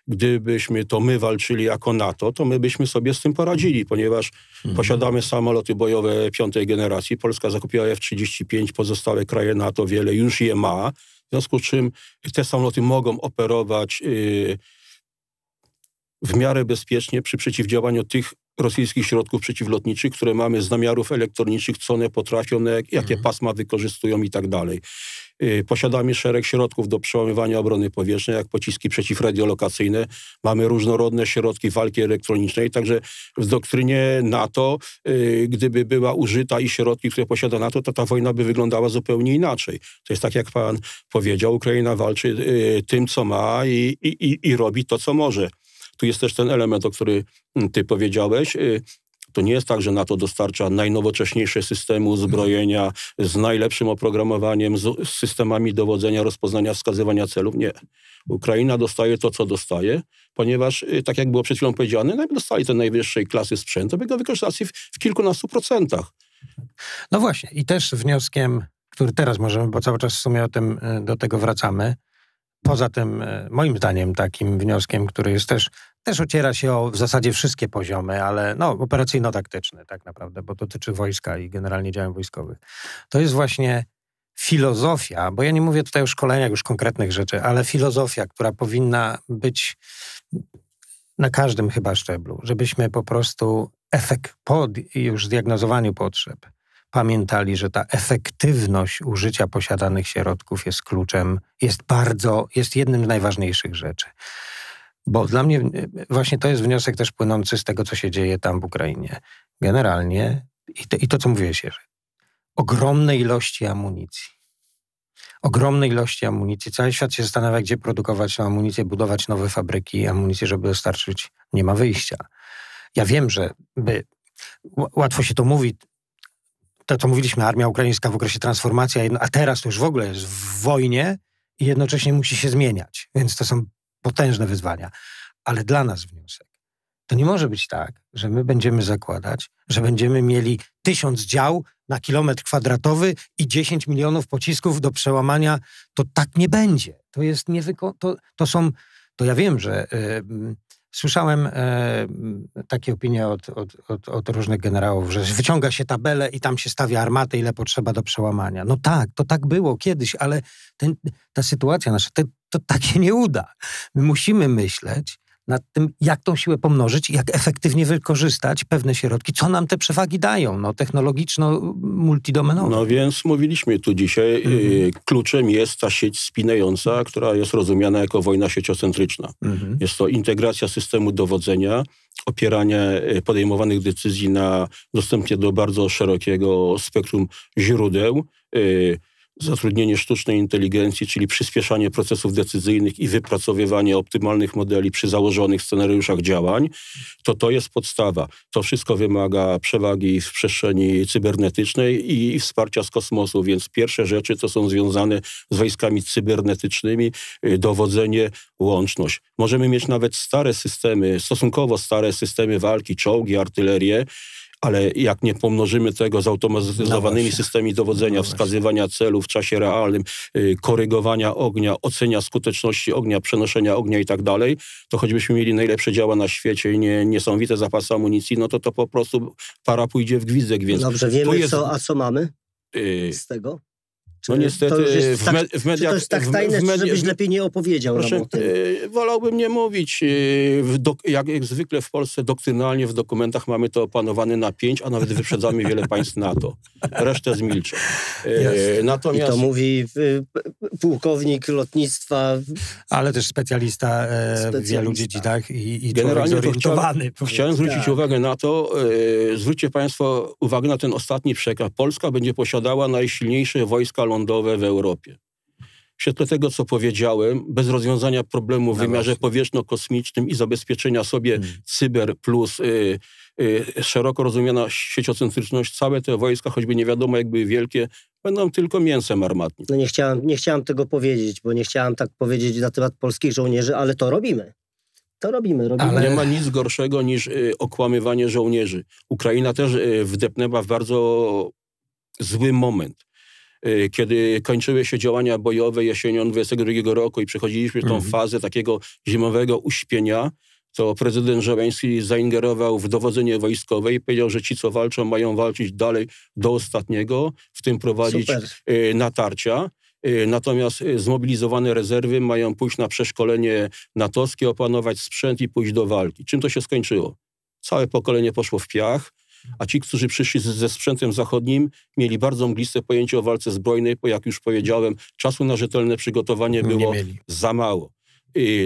gdybyśmy to my walczyli jako NATO, to my byśmy sobie z tym poradzili, ponieważ mhm. posiadamy samoloty bojowe piątej generacji. Polska zakupiła F-35, pozostałe kraje NATO wiele już je ma, w związku z czym te samoloty mogą operować y, w miarę bezpiecznie przy przeciwdziałaniu tych rosyjskich środków przeciwlotniczych, które mamy z namiarów elektronicznych, co one potrafią, jakie mhm. pasma wykorzystują i tak dalej. Y, posiadamy szereg środków do przełamywania obrony powietrznej, jak pociski przeciwradiolokacyjne. Mamy różnorodne środki walki elektronicznej, także w doktrynie NATO, y, gdyby była użyta i środki, które posiada NATO, to ta wojna by wyglądała zupełnie inaczej. To jest tak, jak pan powiedział, Ukraina walczy y, tym, co ma i, i, i robi to, co może tu jest też ten element, o który mm, ty powiedziałeś. Y, to nie jest tak, że NATO dostarcza najnowocześniejsze systemy uzbrojenia z najlepszym oprogramowaniem, z systemami dowodzenia, rozpoznania, wskazywania celów. Nie. Ukraina dostaje to, co dostaje, ponieważ, y, tak jak było przed chwilą powiedziane, no, dostali te najwyższej klasy sprzętu, aby go wykorzystać w, w kilkunastu procentach. No właśnie. I też wnioskiem, który teraz możemy, bo cały czas w sumie o tym, y, do tego wracamy, poza tym, moim zdaniem, takim wnioskiem, który jest też też ociera się o w zasadzie wszystkie poziomy, ale no, operacyjno-taktyczny tak naprawdę, bo dotyczy wojska i generalnie działań wojskowych. To jest właśnie filozofia, bo ja nie mówię tutaj o szkoleniach już konkretnych rzeczy, ale filozofia, która powinna być na każdym chyba szczeblu, żebyśmy po prostu efekt po już zdiagnozowaniu potrzeb pamiętali, że ta efektywność użycia posiadanych środków jest kluczem, jest bardzo, jest jednym z najważniejszych rzeczy. Bo dla mnie właśnie to jest wniosek też płynący z tego, co się dzieje tam w Ukrainie. Generalnie, i to, i to co mówiłeś, Jerzy, ogromne ilości amunicji. Ogromne ilości amunicji. Cały świat się zastanawia, gdzie produkować tą amunicję, budować nowe fabryki amunicji, żeby dostarczyć. Nie ma wyjścia. Ja wiem, że by, łatwo się to mówi, to co mówiliśmy, armia ukraińska w okresie transformacji, a teraz to już w ogóle jest w wojnie i jednocześnie musi się zmieniać. Więc to są potężne wyzwania. Ale dla nas wniosek. To nie może być tak, że my będziemy zakładać, że będziemy mieli tysiąc dział na kilometr kwadratowy i 10 milionów pocisków do przełamania. To tak nie będzie. To jest niewykonalne. To, to są... To ja wiem, że... Yy, Słyszałem e, takie opinie od, od, od, od, różnych generałów, że wyciąga się tabelę i tam się stawia armatę, ile potrzeba do przełamania. No tak, to tak było kiedyś, ale ten, ta sytuacja nasza, te, to tak się nie uda. My musimy myśleć nad tym, jak tą siłę pomnożyć, jak efektywnie wykorzystać pewne środki, co nam te przewagi dają, no, technologiczno-multidomenowe. No więc mówiliśmy tu dzisiaj, y, mhm. kluczem jest ta sieć spinająca, która jest rozumiana jako wojna sieciocentryczna. Mhm. Jest to integracja systemu dowodzenia, opieranie y, podejmowanych decyzji na dostępie do bardzo szerokiego spektrum źródeł, y, zatrudnienie sztucznej inteligencji, czyli przyspieszanie procesów decyzyjnych i wypracowywanie optymalnych modeli przy założonych scenariuszach działań, to to jest podstawa. To wszystko wymaga przewagi w przestrzeni cybernetycznej i wsparcia z kosmosu, więc pierwsze rzeczy to są związane z wojskami cybernetycznymi, y, dowodzenie, łączność. Możemy mieć nawet stare systemy, stosunkowo stare systemy walki, czołgi, artylerię, ale jak nie pomnożymy tego z automatyzowanymi no systemami dowodzenia, no wskazywania celu w czasie realnym, y, korygowania ognia, ocenia skuteczności ognia, przenoszenia ognia i tak dalej, to choćbyśmy mieli najlepsze działa na świecie i nie, niesamowite zapasy amunicji, no to to po prostu para pójdzie w gwizdek. Więc Dobrze, wiemy jest... co, a co mamy y, z tego? no niestety tak- tak w, mediach... to jest tak tajne, w, żebyś lepiej nie opowiedział proszę, e, Wolałbym nie mówić. E, Do, jak, jak, zwykle w Polsce doktrynalnie w dokumentach mamy to opanowane na pięć, a nawet wyprzedzamy wiele państw NATO. Resztę z Yes. Natomiast... I to mówi e, pułkownik lotnictwa... Ale też specjalista, specjalista. wielu dziedzinach i, i Generalnie zorientowany. Chciałem, chciałem zwrócić tak. uwagę na to, zwróćcie państwo uwagę na ten ostatni przekaz. Polska będzie posiadała najsilniejsze wojska lądowe w Europie. świetle tego, co powiedziałem, bez rozwiązania problemu w no wymiarze powietrzno-kosmicznym i zabezpieczenia sobie hmm. cyber plus y, y, szeroko rozumiana sieciocentryczność, całe te wojska, choćby nie wiadomo jakby wielkie, będą tylko mięsem armatnym. No nie chciałem, nie chciałem tego powiedzieć, bo nie chciałem tak powiedzieć na temat polskich żołnierzy, ale to robimy. To robimy, robimy. Ale... Nie ma nic gorszego niż y, okłamywanie żołnierzy. Ukraina też y, wdepnęła w bardzo zły moment. Y, kiedy kończyły się działania bojowe jesienią 22 roku i przechodziliśmy w tą mhm. fazę takiego zimowego uśpienia, to prezydent Żeleński zaingerował w dowodzenie wojskowe i powiedział, że ci, co walczą, mają walczyć dalej do ostatniego, w tym prowadzić Super. Y, natarcia. Y, natomiast zmobilizowane rezerwy mają pójść na przeszkolenie natowskie, opanować sprzęt i pójść do walki. Czym to się skończyło? Całe pokolenie poszło w piach, a ci, którzy przyszli ze sprzętem zachodnim, mieli bardzo mgliste pojęcie o walce zbrojnej, bo jak już powiedziałem, czasu na rzetelne przygotowanie było za mało.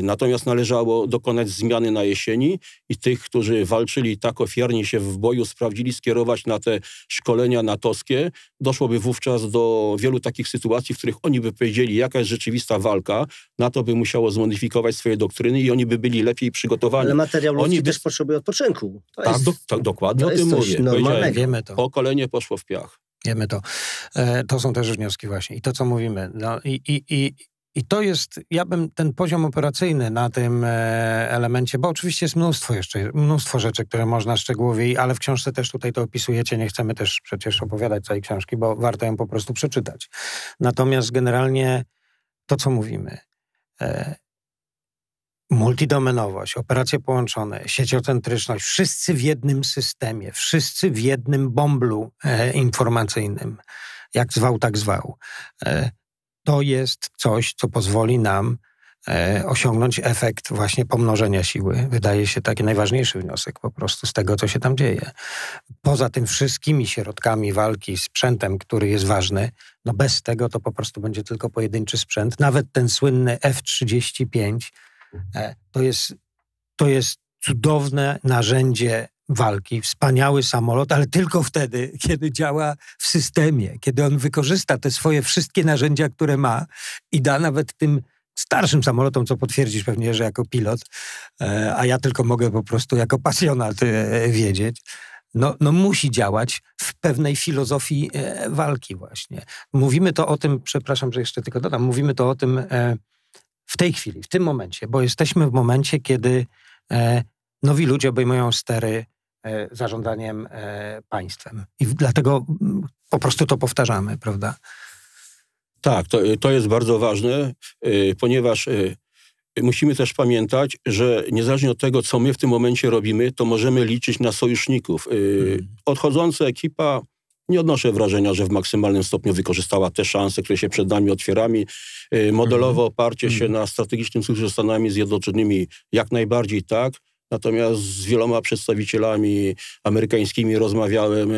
Natomiast należało dokonać zmiany na jesieni i tych, którzy walczyli tak ofiarnie się w boju sprawdzili, skierować na te szkolenia natowskie. Doszłoby wówczas do wielu takich sytuacji, w których oni by powiedzieli, jaka jest rzeczywista walka. NATO by musiało zmodyfikować swoje doktryny i oni by byli lepiej przygotowani. Ale materiał ludzki by... też potrzebuje odpoczynku. To tak, jest... do, tak, dokładnie to o tym mówię. Wiemy to. Pokolenie poszło w piach. Wiemy to. E, to są też wnioski właśnie. I to, co mówimy. No, i, i, i i to jest, ja bym ten poziom operacyjny na tym e, elemencie, bo oczywiście jest mnóstwo jeszcze, mnóstwo rzeczy, które można szczegółowiej, ale w książce też tutaj to opisujecie, nie chcemy też przecież opowiadać całej książki, bo warto ją po prostu przeczytać. Natomiast generalnie to, co mówimy, e, multidomenowość, operacje połączone, sieciocentryczność, wszyscy w jednym systemie, wszyscy w jednym bąblu e, informacyjnym, jak zwał, tak zwał to jest coś, co pozwoli nam e, osiągnąć efekt właśnie pomnożenia siły. Wydaje się taki najważniejszy wniosek po prostu z tego, co się tam dzieje. Poza tym wszystkimi środkami walki, sprzętem, który jest ważny, no bez tego to po prostu będzie tylko pojedynczy sprzęt. Nawet ten słynny F-35 e, to jest, to jest cudowne narzędzie walki, wspaniały samolot, ale tylko wtedy, kiedy działa w systemie, kiedy on wykorzysta te swoje wszystkie narzędzia, które ma i da nawet tym starszym samolotom, co potwierdzisz pewnie, że jako pilot, e, a ja tylko mogę po prostu jako pasjonat e, wiedzieć, no, no musi działać w pewnej filozofii e, walki właśnie. Mówimy to o tym, przepraszam, że jeszcze tylko dodam, mówimy to o tym w tej chwili, w tym momencie, bo jesteśmy w momencie, kiedy nowi ludzie obejmują stery e, zarządzaniem e, państwem. I dlatego mm, po prostu to powtarzamy, prawda? Tak, to, to jest bardzo ważne, e, ponieważ musimy też pamiętać, że niezależnie od tego, co my w tym momencie robimy, to możemy liczyć na sojuszników. Mhm. Odchodząca ekipa, nie odnoszę wrażenia, że w maksymalnym stopniu wykorzystała te szanse, które się przed nami otwierami. Modelowe mhm. oparcie się mhm. na strategicznym sojuszu z Stanami Zjednoczonymi jak najbardziej tak. Natomiast z wieloma przedstawicielami amerykańskimi rozmawiałem e,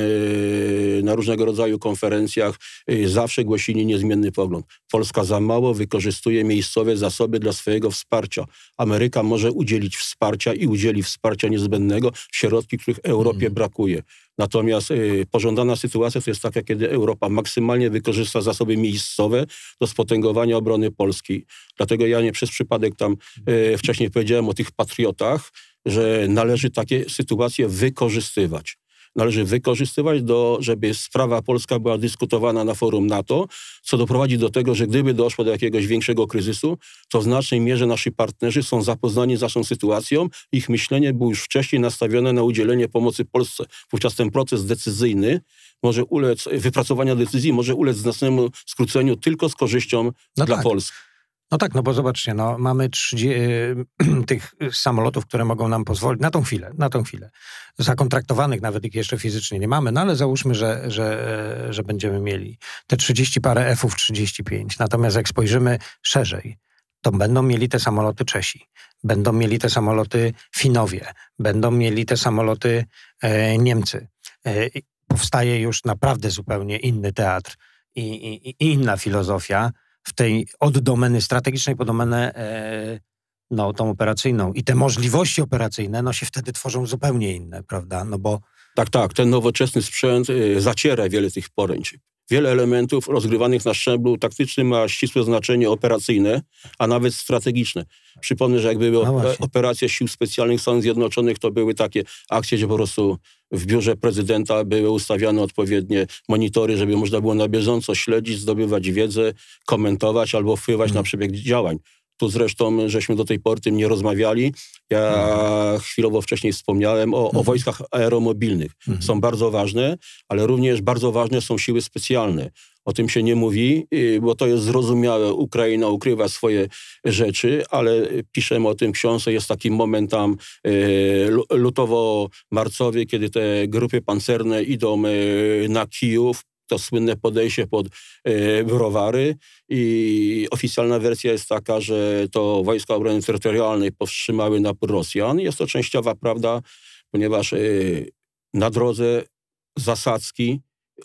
na różnego rodzaju konferencjach. E, zawsze głosili niezmienny pogląd. Polska za mało wykorzystuje miejscowe zasoby dla swojego wsparcia. Ameryka może udzielić wsparcia i udzieli wsparcia niezbędnego, środki, których Europie mm. brakuje. Natomiast y, pożądana sytuacja to jest taka, kiedy Europa maksymalnie wykorzysta zasoby miejscowe do spotęgowania obrony Polski. Dlatego ja nie przez przypadek tam y, wcześniej powiedziałem o tych patriotach, że należy takie sytuacje wykorzystywać należy wykorzystywać, do, żeby sprawa polska była dyskutowana na forum NATO, co doprowadzi do tego, że gdyby doszło do jakiegoś większego kryzysu, to w znacznej mierze nasi partnerzy są zapoznani z naszą sytuacją. Ich myślenie było już wcześniej nastawione na udzielenie pomocy Polsce. Wówczas ten proces decyzyjny może ulec, wypracowania decyzji może ulec znacznemu skróceniu tylko z korzyścią no dla tak. Polski. No tak, no bo zobaczcie, no, mamy 30, tych samolotów, które mogą nam pozwolić na tą chwilę, na tą chwilę. Zakontraktowanych nawet ich jeszcze fizycznie nie mamy, no ale załóżmy, że, że, że będziemy mieli te 30 parę F-ów 35. Natomiast jak spojrzymy szerzej, to będą mieli te samoloty Czesi, będą mieli te samoloty Finowie, będą mieli te samoloty e, Niemcy. E, powstaje już naprawdę zupełnie inny teatr i, i, i inna filozofia w tej, od domeny strategicznej po domenę e, no, tą operacyjną. I te możliwości operacyjne no, się wtedy tworzą zupełnie inne, prawda? No bo... Tak, tak. Ten nowoczesny sprzęt e, zaciera wiele tych poręczy Wiele elementów rozgrywanych na szczeblu taktycznym ma ścisłe znaczenie operacyjne, a nawet strategiczne. Przypomnę, że jakby no operacje sił specjalnych Stanów Zjednoczonych, to były takie akcje, gdzie po prostu w biurze prezydenta były ustawiane odpowiednie monitory, żeby można było na bieżąco śledzić, zdobywać wiedzę, komentować albo wpływać na mhm. przebieg działań. Tu zresztą żeśmy do tej pory tym nie rozmawiali. Ja mhm. chwilowo wcześniej wspomniałem o, mhm. o wojskach aeromobilnych. Mhm. Są bardzo ważne, ale również bardzo ważne są siły specjalne. O tym się nie mówi, y, bo to jest zrozumiałe. Ukraina ukrywa swoje rzeczy, ale piszemy o tym w książce. Jest taki moment tam y, lutowo-marcowy, kiedy te grupy pancerne idą y, na Kijów, to słynne podejście pod e, browary i oficjalna wersja jest taka, że to wojska obrony terytorialnej powstrzymały napór Rosjan. Jest to częściowa prawda, ponieważ e, na drodze zasadzki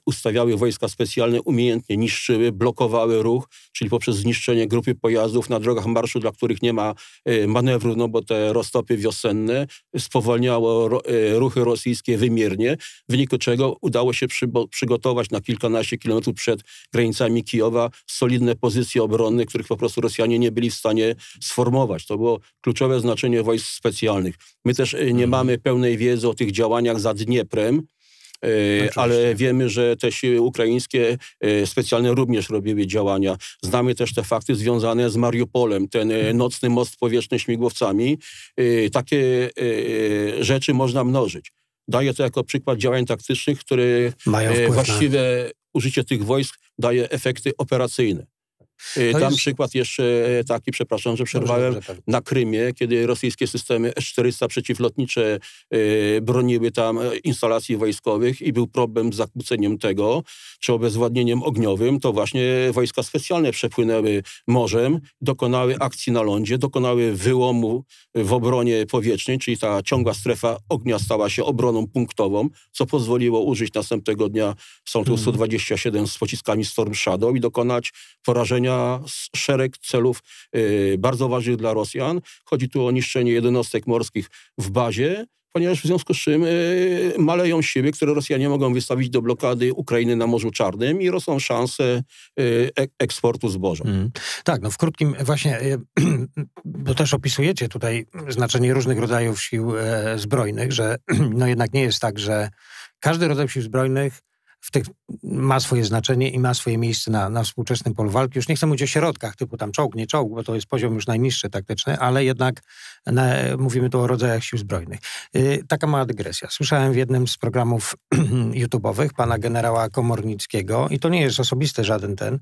ustawiały wojska specjalne, umiejętnie niszczyły, blokowały ruch, czyli poprzez zniszczenie grupy pojazdów na drogach marszu, dla których nie ma e, manewru, no bo te roztopy wiosenne spowolniały e, ruchy rosyjskie wymiernie, w wyniku czego udało się przygotować na kilkanaście kilometrów przed granicami Kijowa solidne pozycje obronne, których po prostu Rosjanie nie byli w stanie sformować. To było kluczowe znaczenie wojsk specjalnych. My też e, nie mhm. mamy pełnej wiedzy o tych działaniach za Dnieprem, E, ale wiemy, że te siły ukraińskie e, specjalne również robiły działania. Znamy też te fakty związane z Mariupolem, ten e, mhm. nocny most powietrzny śmigłowcami. Takie rzeczy można mnożyć. Daję to jako przykład działań taktycznych, które Mają właściwe użycie tych wojsk daje efekty operacyjne. Y, dam jest... przykład jeszcze y, taki, przepraszam, że przerwałem, Dobrze, tak. na Krymie, kiedy rosyjskie systemy S-400 przeciwlotnicze y, broniły tam instalacji wojskowych i był problem z zakłóceniem tego, czy obezwładnieniem ogniowym, to właśnie wojska specjalne przepłynęły morzem, dokonały akcji na lądzie, dokonały wyłomu w obronie powietrznej, czyli ta ciągła strefa ognia stała się obroną punktową, co pozwoliło użyć następnego dnia Sątu 127 mhm. z pociskami Storm Shadow i dokonać porażenia spełnia szereg celów y, bardzo ważnych dla Rosjan. Chodzi tu o niszczenie jednostek morskich w bazie, ponieważ w związku z czym y, maleją siły, które Rosjanie mogą wystawić do blokady Ukrainy na Morzu Czarnym i rosną szanse y, e, eksportu zboża. Mm. Tak, no w krótkim właśnie, bo też opisujecie tutaj znaczenie różnych rodzajów sił e, zbrojnych, że no jednak nie jest tak, że każdy rodzaj sił zbrojnych w tych, ma swoje znaczenie i ma swoje miejsce na, na współczesnym polu walki. Już nie chcę mówić o środkach typu tam czołg, nie czołg, bo to jest poziom już najniższy taktyczny, ale jednak na, mówimy tu o rodzajach sił zbrojnych. Yy, taka mała dygresja. Słyszałem w jednym z programów YouTube'owych pana generała Komornickiego, i to nie jest osobisty żaden ten,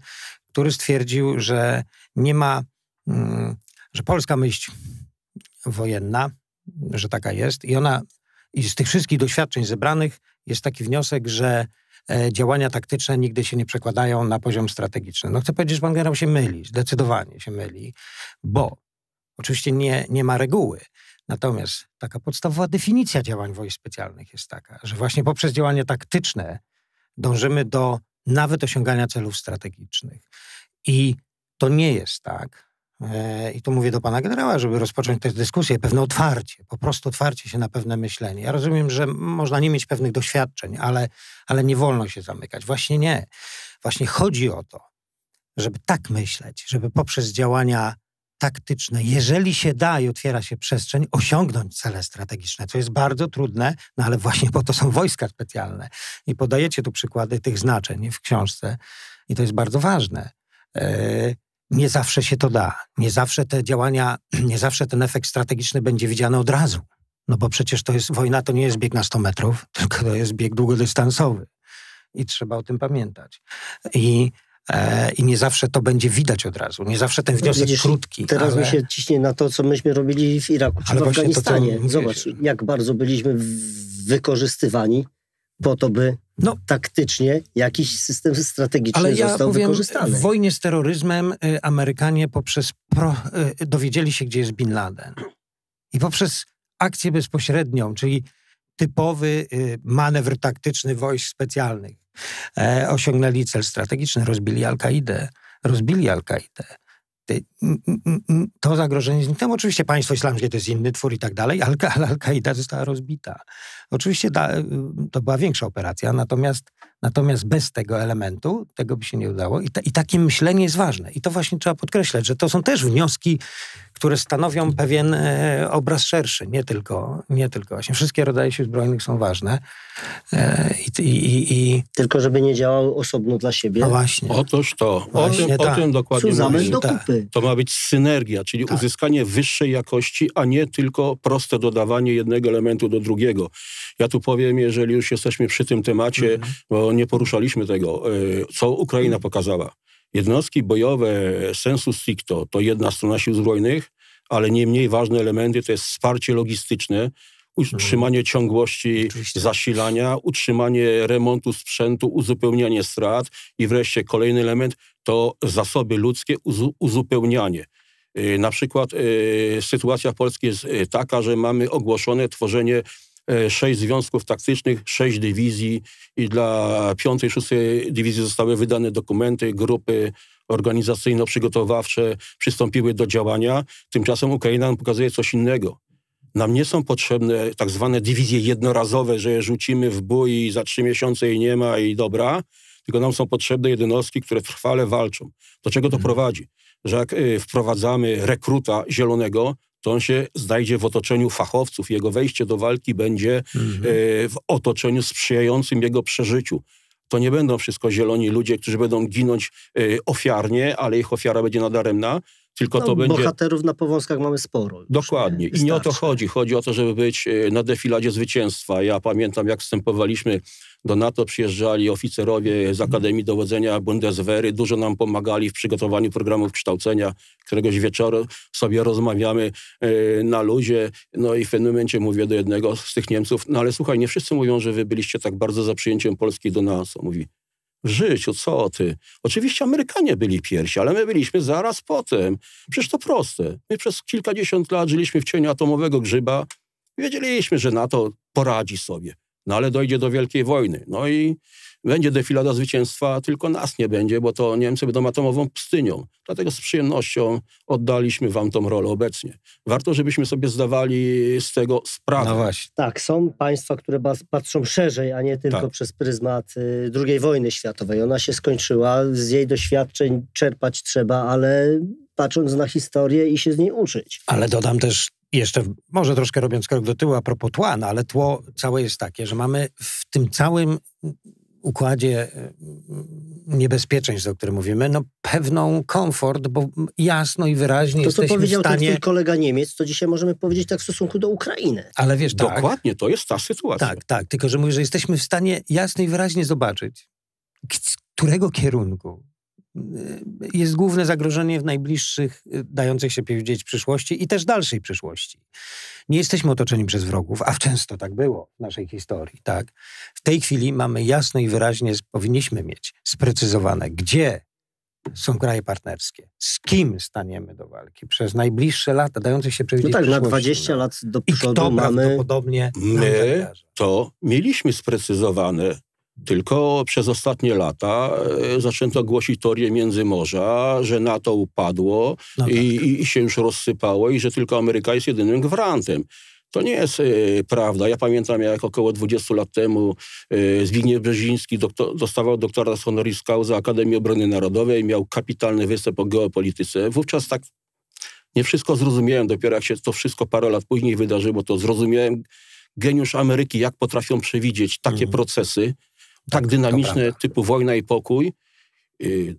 który stwierdził, że nie ma, yy, że polska myśl wojenna, że taka jest i ona i z tych wszystkich doświadczeń zebranych jest taki wniosek, że E, działania taktyczne nigdy się nie przekładają na poziom strategiczny. No chcę powiedzieć, że pan generał się myli, zdecydowanie się myli, bo oczywiście nie, nie ma reguły, Natomiast taka podstawowa definicja działań wojsk specjalnych jest taka, że właśnie poprzez działania taktyczne dążymy do nawet osiągania celów strategicznych. I to nie jest tak, E, I tu mówię do pana generała, żeby rozpocząć tę dyskusję, pewne otwarcie, po prostu otwarcie się na pewne myślenie. Ja rozumiem, że można nie mieć pewnych doświadczeń, ale, ale nie wolno się zamykać. Właśnie nie. Właśnie chodzi o to, żeby tak myśleć, żeby poprzez działania taktyczne, jeżeli się da i otwiera się przestrzeń, osiągnąć cele strategiczne, co jest bardzo trudne, no ale właśnie po to są wojska specjalne. I podajecie tu przykłady tych znaczeń w książce i to jest bardzo ważne. Yy, nie zawsze się to da. Nie zawsze te działania, nie zawsze ten efekt strategiczny będzie widziany od razu. No bo przecież to jest wojna, to nie jest bieg na 100 metrów, tylko to jest bieg długodystansowy. I trzeba o tym pamiętać. I, e, i nie zawsze to będzie widać od razu. Nie zawsze ten no wniosek Widzisz, krótki. Teraz ale... mi się ciśnie na to, co myśmy robili w Iraku czy ale w Afganistanie. To, Zobacz, jak bardzo byliśmy wykorzystywani po to, by no, taktycznie jakiś system strategiczny ale ja został powiem, wykorzystany. W wojnie z terroryzmem y, Amerykanie poprzez pro, y, dowiedzieli się, gdzie jest Bin Laden. I poprzez akcję bezpośrednią, czyli typowy y, manewr taktyczny wojsk specjalnych, e, osiągnęli cel strategiczny, rozbili Al-Kaidę. Rozbili Al-Kaidę. Mm, mm, mm, to zagrożenie zniknęło. Oczywiście państwo islamskie to jest inny twór i tak dalej, ale Al-Kaida została rozbita. Oczywiście da, y, to była większa operacja, natomiast, natomiast bez tego elementu tego by się nie udało. I, ta, I takie myślenie jest ważne. I to właśnie trzeba podkreślać, że to są też wnioski które stanowią pewien e, obraz szerszy, nie tylko, nie tylko właśnie. Wszystkie rodzaje sił zbrojnych są ważne. E, I, i, i, Tylko żeby nie działały osobno dla siebie. No właśnie. Otóż to. Właśnie o, tym, tak. o tym dokładnie Suzamy tak. To ma być synergia, czyli tak. uzyskanie wyższej jakości, a nie tylko proste dodawanie jednego elementu do drugiego. Ja tu powiem, jeżeli już jesteśmy przy tym temacie, mhm. bo nie poruszaliśmy tego, e, co Ukraina pokazała. Jednostki bojowe sensu stricto to jedna strona sił zbrojnych, ale nie mniej ważne elementy to jest wsparcie logistyczne, utrzymanie mhm. ciągłości Oczywiście. zasilania, utrzymanie remontu sprzętu, uzupełnianie strat i wreszcie kolejny element to zasoby ludzkie, uzu uzupełnianie. Y, na przykład y, sytuacja w Polsce jest y, taka, że mamy ogłoszone tworzenie E, sześć związków taktycznych, sześć dywizji i dla piątej, szóstej dywizji zostały wydane dokumenty, grupy organizacyjno-przygotowawcze przystąpiły do działania. Tymczasem Ukraina nam pokazuje coś innego. Nam nie są potrzebne tak zwane dywizje jednorazowe, że je rzucimy w bój i za trzy miesiące jej nie ma i dobra, tylko nam są potrzebne jednostki, które trwale walczą. Do czego to hmm. prowadzi? Że jak y, wprowadzamy rekruta zielonego, to on się znajdzie w otoczeniu fachowców. Jego wejście do walki będzie mhm. E, w otoczeniu sprzyjającym jego przeżyciu. To nie będą wszystko zieloni ludzie, którzy będą ginąć e, ofiarnie, ale ich ofiara będzie nadaremna, tylko no, to będzie. Bohaterów na powązkach mamy sporo. Dokładnie. I nie o to chodzi. Chodzi o to, żeby być e, na defiladzie zwycięstwa. Ja pamiętam, jak wstępowaliśmy do NATO, przyjeżdżali oficerowie z mhm. Akademii Dowodzenia Bundeswehry. Dużo nam pomagali w przygotowaniu programów kształcenia. Któregoś wieczoru sobie rozmawiamy e, na luzie. No i w pewnym momencie mówię do jednego z tych Niemców, no ale słuchaj, nie wszyscy mówią, że wy byliście tak bardzo za przyjęciem Polski do NATO. Mówi, Życiu, co ty? Oczywiście Amerykanie byli pierwsi, ale my byliśmy zaraz potem. Przecież to proste. My przez kilkadziesiąt lat żyliśmy w cieniu atomowego grzyba. Wiedzieliśmy, że NATO poradzi sobie. No ale dojdzie do wielkiej wojny. No i będzie defilada zwycięstwa, tylko nas nie będzie, bo to Niemcy będą atomową pustynią. Dlatego z przyjemnością oddaliśmy wam tą rolę obecnie. Warto, żebyśmy sobie zdawali z tego sprawę. No właśnie. Tak, są państwa, które patrzą szerzej, a nie tylko tak. przez pryzmat y, II wojny światowej. Ona się skończyła, z jej doświadczeń czerpać trzeba, ale patrząc na historię i się z niej uczyć. Ale dodam też jeszcze, może troszkę robiąc krok do tyłu a propos tła, no ale tło całe jest takie, że mamy w tym całym układzie e, niebezpieczeństw, o którym mówimy, no pewną komfort, bo jasno i wyraźnie to, jesteśmy co powiedział To, co ten twój kolega Niemiec, to dzisiaj możemy powiedzieć tak w stosunku do Ukrainy. Ale wiesz, tak, Dokładnie, to jest ta sytuacja. Tak, tak, tylko że mówię, że jesteśmy w stanie jasno i wyraźnie zobaczyć, z którego kierunku Y, jest główne zagrożenie w najbliższych, y, dających się powiedzieć, przyszłości i też dalszej przyszłości. Nie jesteśmy otoczeni przez wrogów, a często tak było w naszej historii. Tak? W tej chwili mamy jasno i wyraźnie, powinniśmy mieć sprecyzowane, gdzie są kraje partnerskie. Z kim staniemy do walki przez najbliższe lata, dające się przewidzieć No tak, na 20 no. lat do przodu I kto mamy... prawdopodobnie... My to mieliśmy sprecyzowane tylko przez ostatnie lata e, zaczęto głosić teorię międzymorza, że NATO upadło no tak. i, i się już rozsypało i że tylko Ameryka jest jedynym gwarantem. To nie jest y, prawda. Ja pamiętam, jak około 20 lat temu y, Zbigniew Brzeziński doktor, dostawał doktora honoris causa Akademii Obrony Narodowej, miał kapitalny występ o geopolityce. Wówczas tak nie wszystko zrozumiałem. Dopiero jak się to wszystko parę lat później wydarzyło, to zrozumiałem geniusz Ameryki, jak potrafią przewidzieć takie mhm. procesy, tak, tak dynamiczne typu wojna i pokój. Y,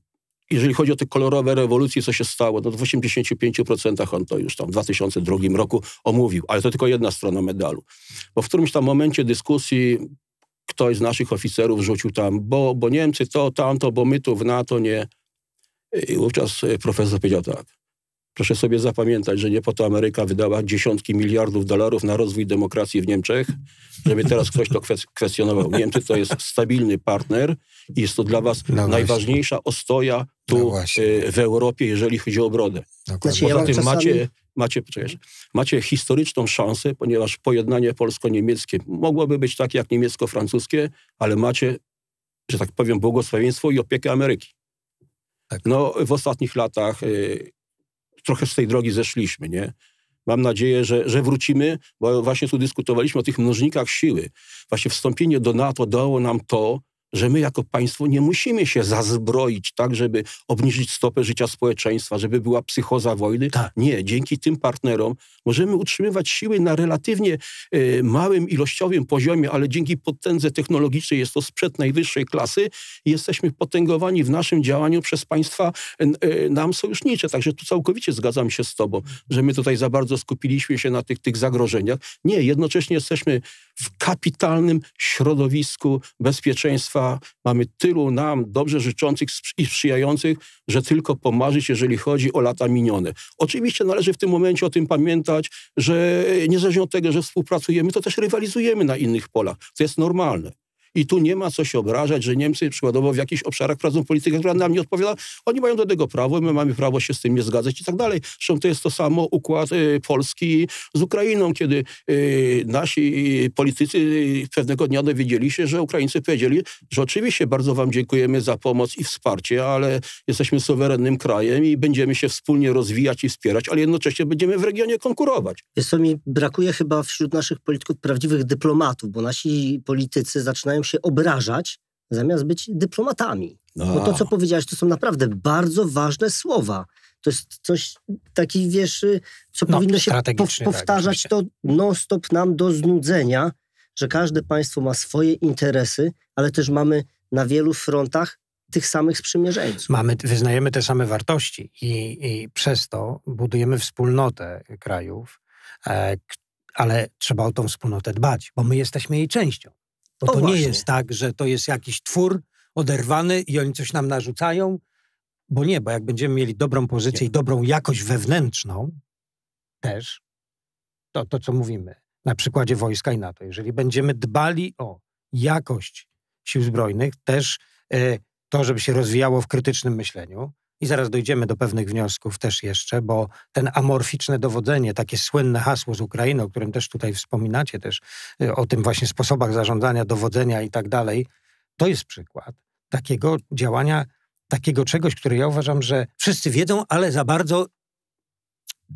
jeżeli chodzi o te kolorowe rewolucje, co się stało, no w 85% on to już tam w 2002 roku omówił, ale to tylko jedna strona medalu. Bo w którymś tam momencie dyskusji ktoś z naszych oficerów rzucił tam, bo, bo Niemcy to, tamto, bo my tu w NATO nie. I wówczas y, profesor powiedział tak, Proszę sobie zapamiętać, że nie po to Ameryka wydała dziesiątki miliardów dolarów na rozwój demokracji w Niemczech, żeby teraz ktoś to kwestionował. Niemcy to jest stabilny partner i jest to dla was no najważniejsza ostoja tu no e, w Europie, jeżeli chodzi o obrodę. Dokładnie. Znaczy, Poza tym macie, macie, macie historyczną szansę, ponieważ pojednanie polsko-niemieckie mogłoby być takie jak niemiecko-francuskie, ale macie, że tak powiem, błogosławieństwo i opiekę Ameryki. Tak. No, w ostatnich latach e, trochę z tej drogi zeszliśmy, nie? Mam nadzieję, że, że wrócimy, bo właśnie tu dyskutowaliśmy o tych mnożnikach siły. Właśnie wstąpienie do NATO dało nam to, że my jako państwo nie musimy się zazbroić tak, żeby obniżyć stopę życia społeczeństwa, żeby była psychoza wojny. Tak. Nie, dzięki tym partnerom możemy utrzymywać siły na relatywnie y, małym ilościowym poziomie, ale dzięki potędze technologicznej jest to sprzęt najwyższej klasy i jesteśmy potęgowani w naszym działaniu przez państwa y, y, nam sojusznicze. Także tu całkowicie zgadzam się z tobą, że my tutaj za bardzo skupiliśmy się na tych, tych zagrożeniach. Nie, jednocześnie jesteśmy w kapitalnym środowisku bezpieczeństwa mamy tylu nam dobrze życzących i sprzyjających, że tylko pomarzyć, jeżeli chodzi o lata minione. Oczywiście należy w tym momencie o tym pamiętać, że niezależnie od tego, że współpracujemy, to też rywalizujemy na innych polach. To jest normalne. I tu nie ma co się obrażać, że Niemcy przykładowo w jakichś obszarach prowadzą politykę, która nam nie odpowiada. Oni mają do tego prawo, my mamy prawo się z tym nie zgadzać i tak dalej. Zresztą to jest to samo układ y, Polski z Ukrainą, kiedy y, nasi y, politycy y, pewnego dnia dowiedzieli się, że Ukraińcy powiedzieli, że oczywiście bardzo wam dziękujemy za pomoc i wsparcie, ale jesteśmy suwerennym krajem i będziemy się wspólnie rozwijać i wspierać, ale jednocześnie będziemy w regionie konkurować. Jest to mi brakuje chyba wśród naszych polityków prawdziwych dyplomatów, bo nasi politycy zaczynają się obrażać, zamiast być dyplomatami. No. Bo to, co powiedziałeś, to są naprawdę bardzo ważne słowa. To jest coś taki, wiesz, y, co no, powinno się tak, powtarzać tak, to non-stop nam do znudzenia, że każde państwo ma swoje interesy, ale też mamy na wielu frontach tych samych sprzymierzeńców. Mamy, wyznajemy te same wartości i, i przez to budujemy wspólnotę krajów, e, ale trzeba o tą wspólnotę dbać, bo my jesteśmy jej częścią. Bo to nie jest tak, że to jest jakiś twór oderwany i oni coś nam narzucają, bo nie, bo jak będziemy mieli dobrą pozycję i dobrą jakość wewnętrzną też, to, to co mówimy na przykładzie wojska i NATO, jeżeli będziemy dbali o jakość sił zbrojnych, też y, to, żeby się rozwijało w krytycznym myśleniu, i zaraz dojdziemy do pewnych wniosków też jeszcze, bo ten amorficzne dowodzenie, takie słynne hasło z Ukrainy, o którym też tutaj wspominacie, też y, o tym właśnie sposobach zarządzania, dowodzenia i tak dalej, to jest przykład takiego działania, takiego czegoś, które ja uważam, że wszyscy wiedzą, ale za bardzo,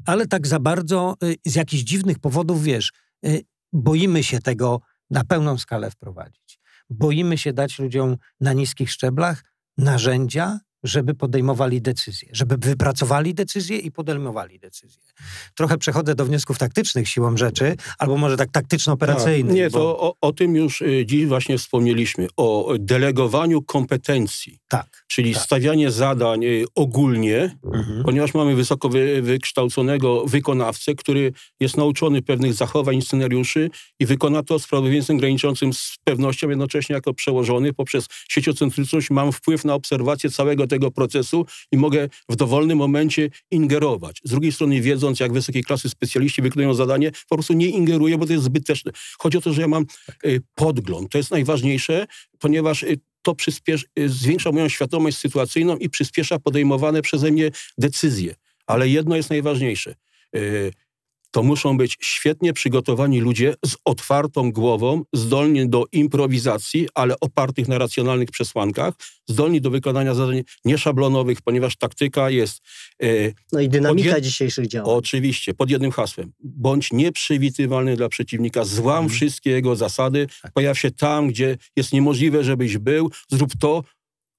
ale tak za bardzo y, z jakichś dziwnych powodów, wiesz, y, boimy się tego na pełną skalę wprowadzić. Boimy się dać ludziom na niskich szczeblach narzędzia, żeby podejmowali decyzje, żeby wypracowali decyzje i podejmowali decyzje. Trochę przechodzę do wniosków taktycznych siłą rzeczy, albo może tak taktyczno-operacyjnych. nie, bo... to o, o, tym już y, dziś właśnie wspomnieliśmy, o delegowaniu kompetencji. Tak. Czyli tak. stawianie zadań y, ogólnie, mhm. ponieważ mamy wysoko wy, wykształconego wykonawcę, który jest nauczony pewnych zachowań, scenariuszy i wykona to z prawdopodobieństwem graniczącym z pewnością, jednocześnie jako przełożony poprzez sieciocentryczność mam wpływ na obserwację całego tego procesu i mogę w dowolnym momencie ingerować. Z drugiej strony wiedząc, jak wysokiej klasy specjaliści wykonują zadanie, po prostu nie ingeruję, bo to jest zbyteczne. Chodzi o to, że ja mam tak. y, podgląd. To jest najważniejsze, ponieważ y, to y, zwiększa moją świadomość sytuacyjną i przyspiesza podejmowane przeze mnie decyzje. Ale jedno jest najważniejsze to muszą być świetnie przygotowani ludzie z otwartą głową, zdolni do improwizacji, ale opartych na racjonalnych przesłankach, zdolni do wykonania zadań nieszablonowych, ponieważ taktyka jest... E, no i dynamika jed... dzisiejszych działań. Oczywiście, pod jednym hasłem. Bądź nieprzewidywalny dla przeciwnika, złam mhm. wszystkie jego zasady, tak. pojaw się tam, gdzie jest niemożliwe, żebyś był, zrób to,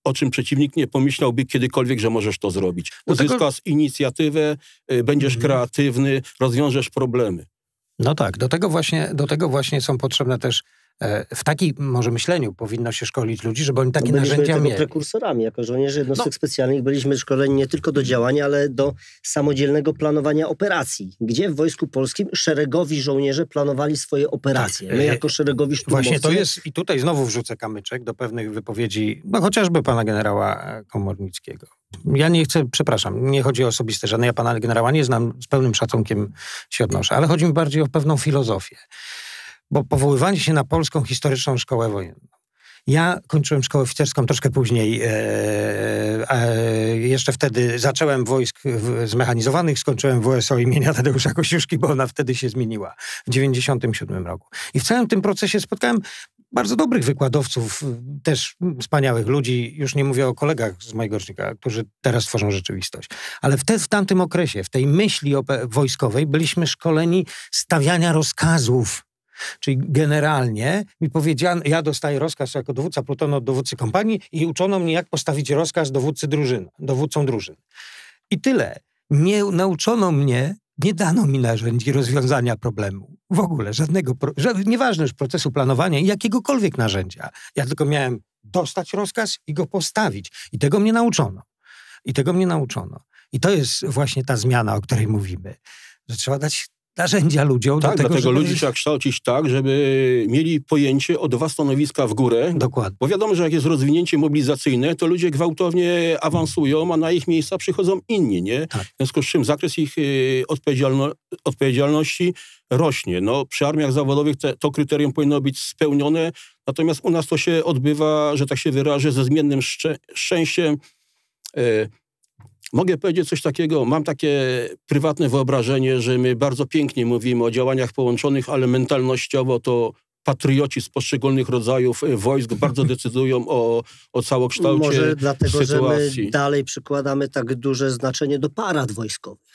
o czym przeciwnik nie pomyślałby kiedykolwiek, że możesz to zrobić. No Uzyskasz tego... inicjatywę, y, będziesz mhm. kreatywny, rozwiążesz problemy. No tak, do tego właśnie, do tego właśnie są potrzebne też E, w takim może myśleniu powinno się szkolić ludzi, żeby oni takie no narzędzia tego Byliśmy prekursorami. Jako żołnierze jednostek no. specjalnych byliśmy szkoleni nie tylko do działania, ale do samodzielnego planowania operacji. Gdzie w Wojsku Polskim szeregowi żołnierze planowali swoje operacje. Tak. My e, jako szeregowi szturmowcy... Właśnie to jest, i tutaj znowu wrzucę kamyczek do pewnych wypowiedzi, no chociażby pana generała e, Komornickiego. Ja nie chcę, przepraszam, nie chodzi o osobiste żadne, ja pana generała nie znam, z pełnym szacunkiem się odnoszę, ale chodzi mi bardziej o pewną filozofię bo powoływanie się na polską historyczną szkołę wojenną. Ja kończyłem szkołę oficerską troszkę później. E, e, jeszcze wtedy zacząłem wojsk w, zmechanizowanych, skończyłem WSO imienia Tadeusza Kosiuszki, bo ona wtedy się zmieniła w 97 roku. I w całym tym procesie spotkałem bardzo dobrych wykładowców, też wspaniałych ludzi. Już nie mówię o kolegach z mojego rocznika, którzy teraz tworzą rzeczywistość. Ale wtedy w tamtym okresie, w tej myśli wojskowej byliśmy szkoleni stawiania rozkazów Czyli generalnie mi powiedziano, ja dostaję rozkaz jako dowódca plutonu od dowódcy kompanii i uczono mnie, jak postawić rozkaz dowódcy drużyny, dowódcą drużyn. I tyle. Nie nauczono mnie, nie dano mi narzędzi rozwiązania problemu. W ogóle żadnego, nieważne już procesu planowania i jakiegokolwiek narzędzia. Ja tylko miałem dostać rozkaz i go postawić. I tego mnie nauczono. I tego mnie nauczono. I to jest właśnie ta zmiana, o której mówimy, że trzeba dać narzędzia ludziom. Tak, do tego, dlatego żeby... ludzi trzeba kształcić tak, żeby mieli pojęcie o dwa stanowiska w górę. Dokładnie. Bo wiadomo, że jak jest rozwinięcie mobilizacyjne, to ludzie gwałtownie awansują, a na ich miejsca przychodzą inni, nie? Tak. W związku z czym zakres ich y, odpowiedzialno odpowiedzialności rośnie. No, przy armiach zawodowych te, to kryterium powinno być spełnione, natomiast u nas to się odbywa, że tak się wyrażę, ze zmiennym szczę szczęściem, y, Mogę powiedzieć coś takiego, mam takie prywatne wyobrażenie, że my bardzo pięknie mówimy o działaniach połączonych, ale mentalnościowo to patrioci z poszczególnych rodzajów e, wojsk bardzo decydują o, o całokształcie Może dlatego, sytuacji. że my dalej przykładamy tak duże znaczenie do parad wojskowych.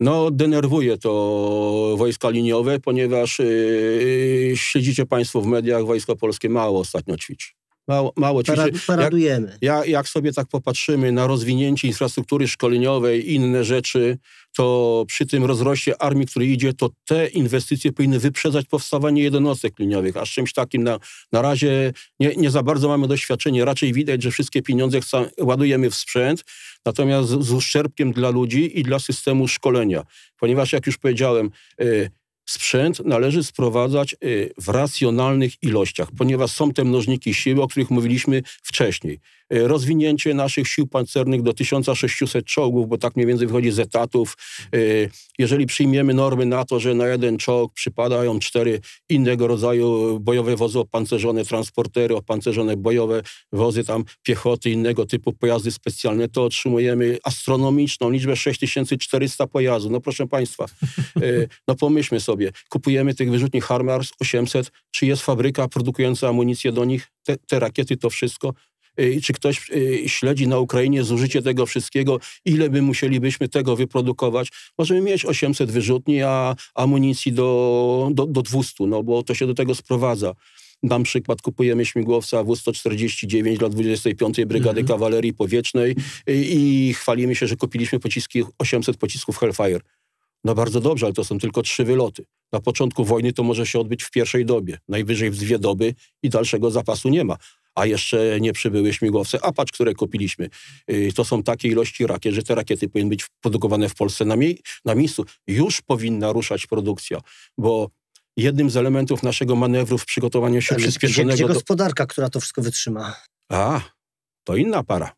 No, denerwuje to wojska liniowe, ponieważ yy, siedzicie Państwo w mediach, Wojsko Polskie mało ostatnio ćwiczy. Mało, mało Parad, paradujemy. Jak, jak, jak, sobie tak popatrzymy na rozwinięcie infrastruktury szkoleniowej i inne rzeczy, to przy tym rozroście armii, który idzie, to te inwestycje powinny wyprzedzać powstawanie jednostek liniowych, a z czymś takim na, na razie nie, nie za bardzo mamy doświadczenie. Raczej widać, że wszystkie pieniądze chcą, ładujemy w sprzęt, natomiast z, z uszczerbkiem dla ludzi i dla systemu szkolenia. Ponieważ, jak już powiedziałem, y, sprzęt należy sprowadzać y, w racjonalnych ilościach, ponieważ są te mnożniki siły, o których mówiliśmy wcześniej. Y, rozwinięcie naszych sił pancernych do 1600 czołgów, bo tak mniej więcej wychodzi z etatów. Y, jeżeli przyjmiemy normy na to, że na jeden czołg przypadają cztery innego rodzaju bojowe wozy opancerzone, transportery opancerzone, bojowe wozy tam piechoty, innego typu pojazdy specjalne, to otrzymujemy astronomiczną liczbę 6400 pojazdów. No proszę Państwa, y, no pomyślmy sobie, kupujemy tych wyrzutni Harmars 800, czy jest fabryka produkująca amunicję do nich, te, te rakiety, to wszystko, Y, czy ktoś y, śledzi na Ukrainie zużycie tego wszystkiego, ile by musielibyśmy tego wyprodukować. Możemy mieć 800 wyrzutni, a amunicji do, do, do 200, no bo to się do tego sprowadza. Na przykład kupujemy śmigłowca W-149 dla 25. Brygady mhm. Kawalerii Powietrznej i, y, i chwalimy się, że kupiliśmy pociski 800 pocisków Hellfire. No bardzo dobrze, ale to są tylko trzy wyloty. Na początku wojny to może się odbyć w pierwszej dobie, najwyżej w dwie doby i dalszego zapasu nie ma a jeszcze nie przybyły śmigłowce Apache, które kupiliśmy. Y, to są takie ilości rakiet, że te rakiety powinny być produkowane w Polsce na, mie na miejscu. Już powinna ruszać produkcja, bo jednym z elementów naszego manewru w przygotowaniu się do przyspieszonego... Gdzie, gdzie gospodarka, która to wszystko wytrzyma? A, to inna para.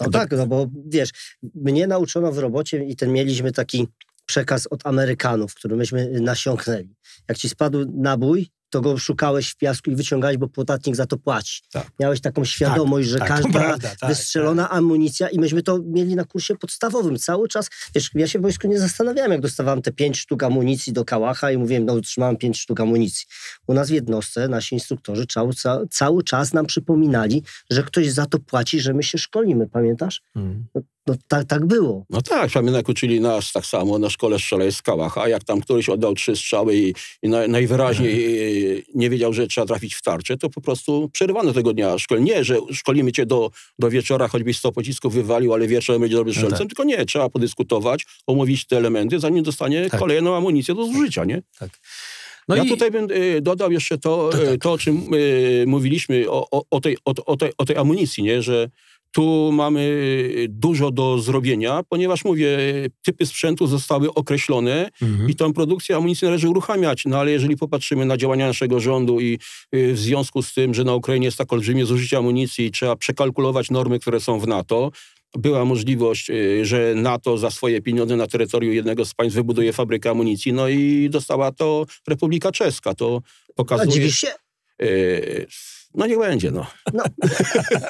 No tak, no bo wiesz, mnie nauczono w robocie i ten mieliśmy taki przekaz od Amerykanów, który myśmy nasiąknęli. Jak ci spadł nabój, to go szukałeś w piasku i wyciągałeś, bo podatnik za to płaci. Tak. Miałeś taką świadomość, tak, że tak, każda prawda, tak, wystrzelona tak. amunicja i myśmy to mieli na kursie podstawowym cały czas. Wiesz, ja się w wojsku nie zastanawiałem, jak dostawałem te pięć sztuk amunicji do kałacha i mówiłem, no trzymałem pięć sztuk amunicji. U nas w jednostce nasi instruktorzy cały, cały czas nam przypominali, że ktoś za to płaci, że my się szkolimy, pamiętasz? Mm. No, no tak, tak było. No tak, Szaminek uczyli nas tak samo na szkole w skałach, a Jak tam któryś oddał trzy strzały i, i na, najwyraźniej mhm. E, nie wiedział, że trzeba trafić w tarczę, to po prostu przerwano tego dnia szkol. Nie, że szkolimy cię do, do wieczora, choćbyś 100 pocisków wywalił, ale wieczorem będzie dobrym no strzelcem, no tak. tylko nie, trzeba podyskutować, omówić te elementy, zanim dostanie tak. kolejną amunicję do tak. zużycia, nie? Tak. No, no ja i... tutaj bym e, dodał jeszcze to, to, e, tak. to o czym y, mówiliśmy, o, o, tej, o, o, tej, o tej amunicji, nie? że tu mamy y, dużo do zrobienia, ponieważ mówię, typy sprzętu zostały określone mhm. i tą produkcję amunicji należy uruchamiać. No ale jeżeli popatrzymy na działania naszego rządu i y, w związku z tym, że na Ukrainie jest tak olbrzymie zużycie amunicji, trzeba przekalkulować normy, które są w NATO, była możliwość, y, że NATO za swoje pieniądze na terytorium jednego z państw wybuduje fabrykę amunicji, no i dostała to Republika Czeska. To no pokazuje... Oczywiście. No niech będzie, no. No.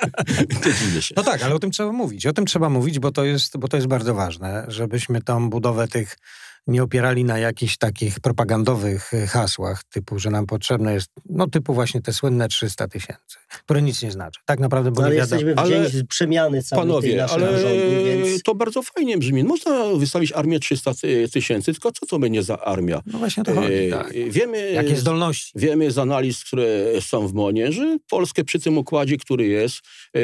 no tak, ale o tym trzeba mówić. O tym trzeba mówić, bo to jest, bo to jest bardzo ważne, żebyśmy tą budowę tych nie opierali na jakichś takich propagandowych e, hasłach, typu, że nam potrzebne jest, no typu właśnie te słynne 300 tysięcy, które nic nie znaczy. Tak naprawdę, bo no, nie jesteśmy wiadomo. Ale przemiany całej panowie, ale rządu, więc... to bardzo fajnie brzmi. Można wystawić armię 300 tysięcy, tylko co to będzie za armia? No właśnie to chodzi, e, tak. Wiemy, Jakie zdolności? Wiemy z analiz, które są w MONie, że Polskę przy tym układzie, który jest, e,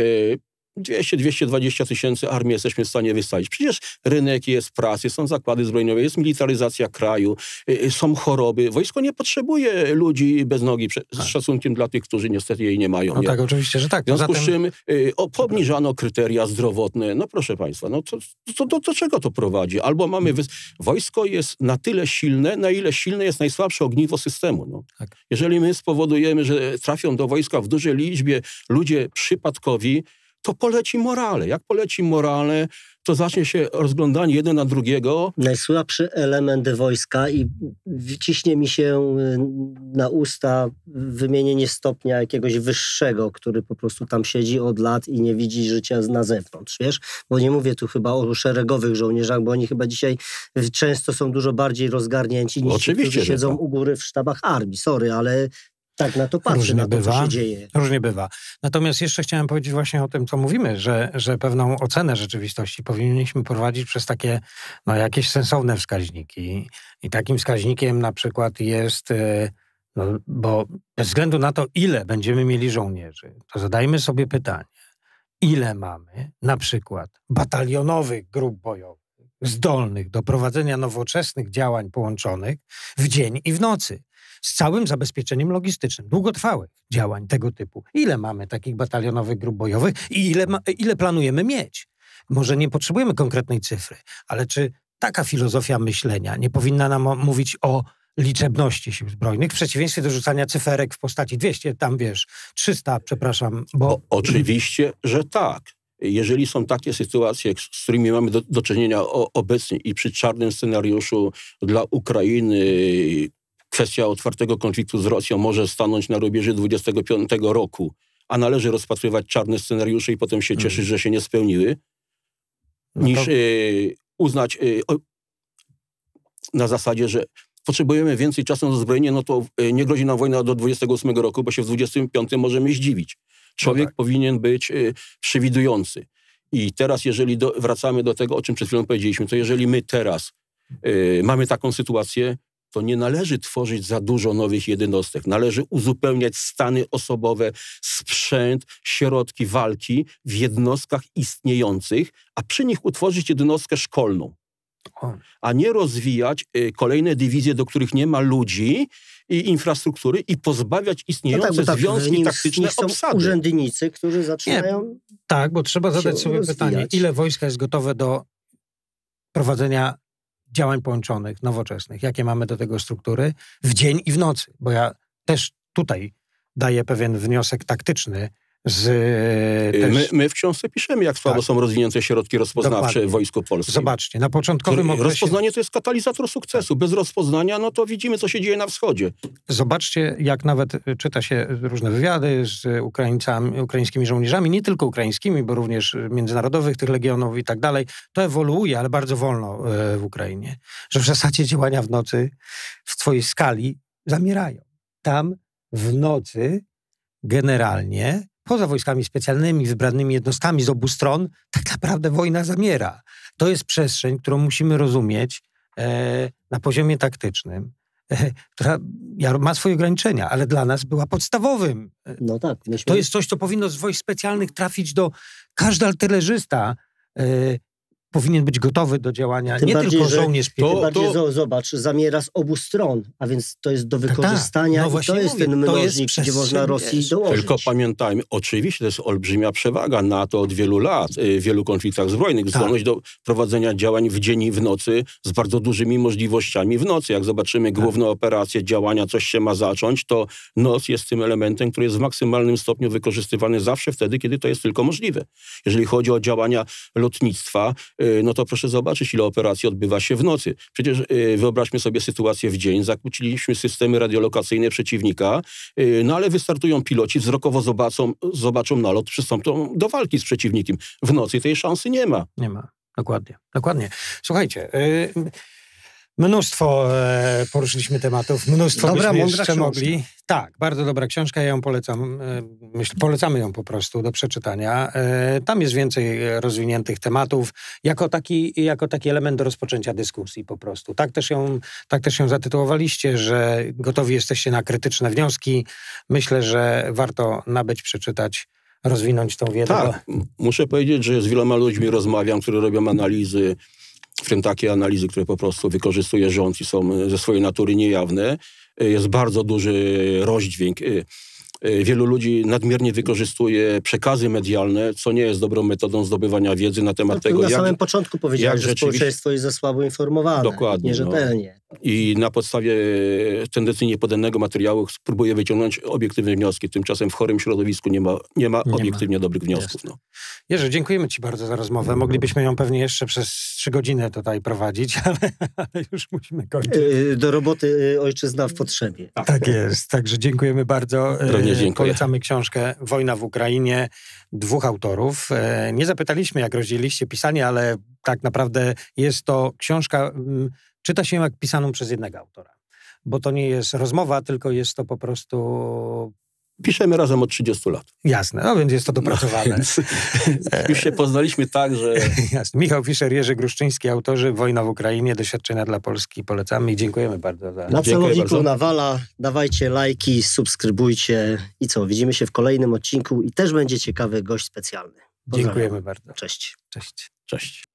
200-220 tysięcy armii jesteśmy w stanie wystawić. Przecież rynek jest pracy, są zakłady zbrojeniowe, jest militaryzacja kraju, y, y, są choroby. Wojsko nie potrzebuje ludzi bez nogi, z tak. szacunkiem dla tych, którzy niestety jej nie mają. No nie? tak, oczywiście, że tak. W związku z czym y, obniżano kryteria zdrowotne. No proszę Państwa, no to, to, to, do czego to prowadzi? Albo mamy... Wys... Wojsko jest na tyle silne, na ile silne jest najsłabsze ogniwo systemu. No. Tak. Jeżeli my spowodujemy, że trafią do wojska w dużej liczbie ludzie przypadkowi, to poleci morale. Jak poleci morale, to zacznie się rozglądanie jeden na drugiego. Najsłabszy element wojska i ciśnie mi się y, na usta wymienienie stopnia jakiegoś wyższego, który po prostu tam siedzi od lat i nie widzi życia na zewnątrz, wiesz? Bo nie mówię tu chyba o szeregowych żołnierzach, bo oni chyba dzisiaj y, często są dużo bardziej rozgarnięci niż Oczywiście, ci, którzy siedzą tak. u góry w sztabach armii. Sorry, ale tak na to patrzy, różnie na to, bywa, co się dzieje. Różnie bywa. Natomiast jeszcze chciałem powiedzieć właśnie o tym, co mówimy, że, że pewną ocenę rzeczywistości powinniśmy prowadzić przez takie no, jakieś sensowne wskaźniki. I takim wskaźnikiem na przykład jest... E, no, bo bez względu na to, ile będziemy mieli żołnierzy, to zadajmy sobie pytanie, ile mamy na przykład batalionowych grup bojowych, zdolnych do prowadzenia nowoczesnych działań połączonych w dzień i w nocy z całym zabezpieczeniem logistycznym, długotrwałych działań tego typu. Ile mamy takich batalionowych grup bojowych i ile, ile planujemy mieć? Może nie potrzebujemy konkretnej cyfry, ale czy taka filozofia myślenia nie powinna nam mówić o liczebności sił zbrojnych, w przeciwieństwie do rzucania cyferek w postaci 200, tam wiesz, 300, przepraszam, bo... O, oczywiście, że tak. Jeżeli są takie sytuacje, z którymi mamy do, do czynienia o, obecnie i przy czarnym scenariuszu dla Ukrainy Kwestia otwartego konfliktu z Rosją może stanąć na rubieży 25 roku, a należy rozpatrywać czarne scenariusze i potem się mhm. cieszyć, że się nie spełniły, no to... niż e, y, uznać y, o, na zasadzie, że potrzebujemy więcej czasu na zbrojenie, no to y, nie grozi nam wojna do 28 roku, bo się w 25 możemy zdziwić. Człowiek no tak. powinien być przewidujący. I teraz, jeżeli do, wracamy do tego, o czym przed chwilą powiedzieliśmy, to jeżeli my teraz mamy taką sytuację, to nie należy tworzyć za dużo nowych jednostek. Należy uzupełniać stany osobowe, sprzęt, środki walki w jednostkach istniejących, a przy nich utworzyć jednostkę szkolną. A nie rozwijać y, kolejne dywizje, do których nie ma ludzi i infrastruktury i pozbawiać istniejące no tak, tak związki tak, taktyczne są obsady. urzędnicy, którzy zaczynają... Nie. Tak, bo trzeba zadać sobie rozwijać. pytanie, ile wojska jest gotowe do prowadzenia działań połączonych, nowoczesnych, jakie mamy do tego struktury w dzień i w nocy, bo ja też tutaj daję pewien wniosek taktyczny że y, też... my, my, w książce piszemy, jak słabo tak. są rozwinięte środki rozpoznawcze Dokładnie. w Wojsku Polskim. Zobaczcie, na początkowym Który, okresie... Rozpoznanie to jest katalizator sukcesu. Bez rozpoznania, no to widzimy, co się dzieje na wschodzie. Zobaczcie, jak nawet e, czyta się różne wywiady z e, Ukraińcami, ukraińskimi żołnierzami, nie tylko ukraińskimi, bo również e, międzynarodowych tych legionów i tak dalej. To ewoluuje, ale bardzo wolno w Ukrainie. Że w zasadzie działania w nocy w swojej skali zamierają. Tam w nocy generalnie poza wojskami specjalnymi, wybranymi jednostkami z obu stron, tak naprawdę wojna zamiera. To jest przestrzeń, którą musimy rozumieć e, na poziomie taktycznym, e, która ma swoje ograniczenia, ale dla nas była podstawowym. E, no tak. Myśmy... To jest coś, co powinno z wojsk specjalnych trafić do każdy artylerzysta, e, powinien być gotowy do działania, tym nie bardziej, tylko żołnierz pierwszy. To, bardziej to... zobacz, zamiera z obu stron, a więc to jest do no tak, wykorzystania tak, tak. No i to jest mówię, ten mnożnik, jest gdzie można Rosji dołożyć. Tylko pamiętajmy, oczywiście to jest olbrzymia przewaga NATO od wielu lat y, w wielu konfliktach zbrojnych, tak. zdolność do prowadzenia działań w dzień i w nocy z bardzo dużymi możliwościami w nocy. Jak zobaczymy tak. główne operacje, działania, coś się ma zacząć, to noc jest tym elementem, który jest w maksymalnym stopniu wykorzystywany zawsze wtedy, kiedy to jest tylko możliwe. Jeżeli chodzi o działania lotnictwa, E, no to proszę zobaczyć, ile operacji odbywa się w nocy. Przecież e, wyobraźmy sobie sytuację w dzień. Zakłóciliśmy systemy radiolokacyjne przeciwnika, e, no ale wystartują piloci, wzrokowo zobaczą, zobaczą nalot, przystąpią do walki z przeciwnikiem. W nocy tej szansy nie ma. Nie ma. Dokładnie, dokładnie. Słuchajcie, yy... Mnóstwo e, poruszyliśmy tematów, mnóstwo dobra, byśmy jeszcze książka. mogli. Tak, bardzo dobra książka, ja ją polecam. E, myśl, polecamy ją po prostu do przeczytania. E, tam jest więcej rozwiniętych tematów, jako taki, jako taki element do rozpoczęcia dyskusji po prostu. Tak też, ją, tak też ją zatytułowaliście, że gotowi jesteście na krytyczne wnioski. Myślę, że warto nabyć, przeczytać rozwinąć tą wiedzę. Tak, muszę powiedzieć, że z wieloma ludźmi rozmawiam, które robią analizy w tym takie analizy, które po prostu wykorzystuje rząd i są e, ze swojej natury niejawne, e, jest bardzo duży rozdźwięk. E, wielu ludzi nadmiernie wykorzystuje przekazy medialne, co nie jest dobrą metodą zdobywania wiedzy na temat no, tego, na jak... Na samym początku powiedziałem, że społeczeństwo jest za słabo informowane, dokładnie, nierzetelnie. No i na podstawie e, tendencyjnie podanego materiału spróbuję wyciągnąć obiektywne wnioski. Tymczasem w chorym środowisku nie ma, nie ma nie obiektywnie ma. dobrych wniosków. No. Jerzy, dziękujemy Ci bardzo za rozmowę. Mhm. Moglibyśmy ją pewnie jeszcze przez trzy godziny tutaj prowadzić, ale, ale, już musimy kończyć. E, do roboty e, ojczyzna w potrzebie. Tak. tak, jest, także dziękujemy bardzo. Również dziękuję. Polecamy książkę Wojna w Ukrainie dwóch autorów. Nie zapytaliśmy, jak rozdzieliliście pisanie, ale tak naprawdę jest to książka mm, czyta się jak pisaną przez jednego autora. Bo to nie jest rozmowa, tylko jest to po prostu piszemy razem od 30 lat. Jasne, no więc jest to no dopracowane. No, więc, już się poznaliśmy tak, że... Jasne. Michał Fischer, Jerzy Gruszczyński, autorzy Wojna w Ukrainie, doświadczenia dla Polski polecamy i dziękujemy bardzo za... Na celowniku Nawala dawajcie lajki, subskrybujcie i co, widzimy się w kolejnym odcinku i też będzie ciekawy gość specjalny. Pozdrawiam. Dziękujemy bardzo. Cześć. Cześć. Cześć.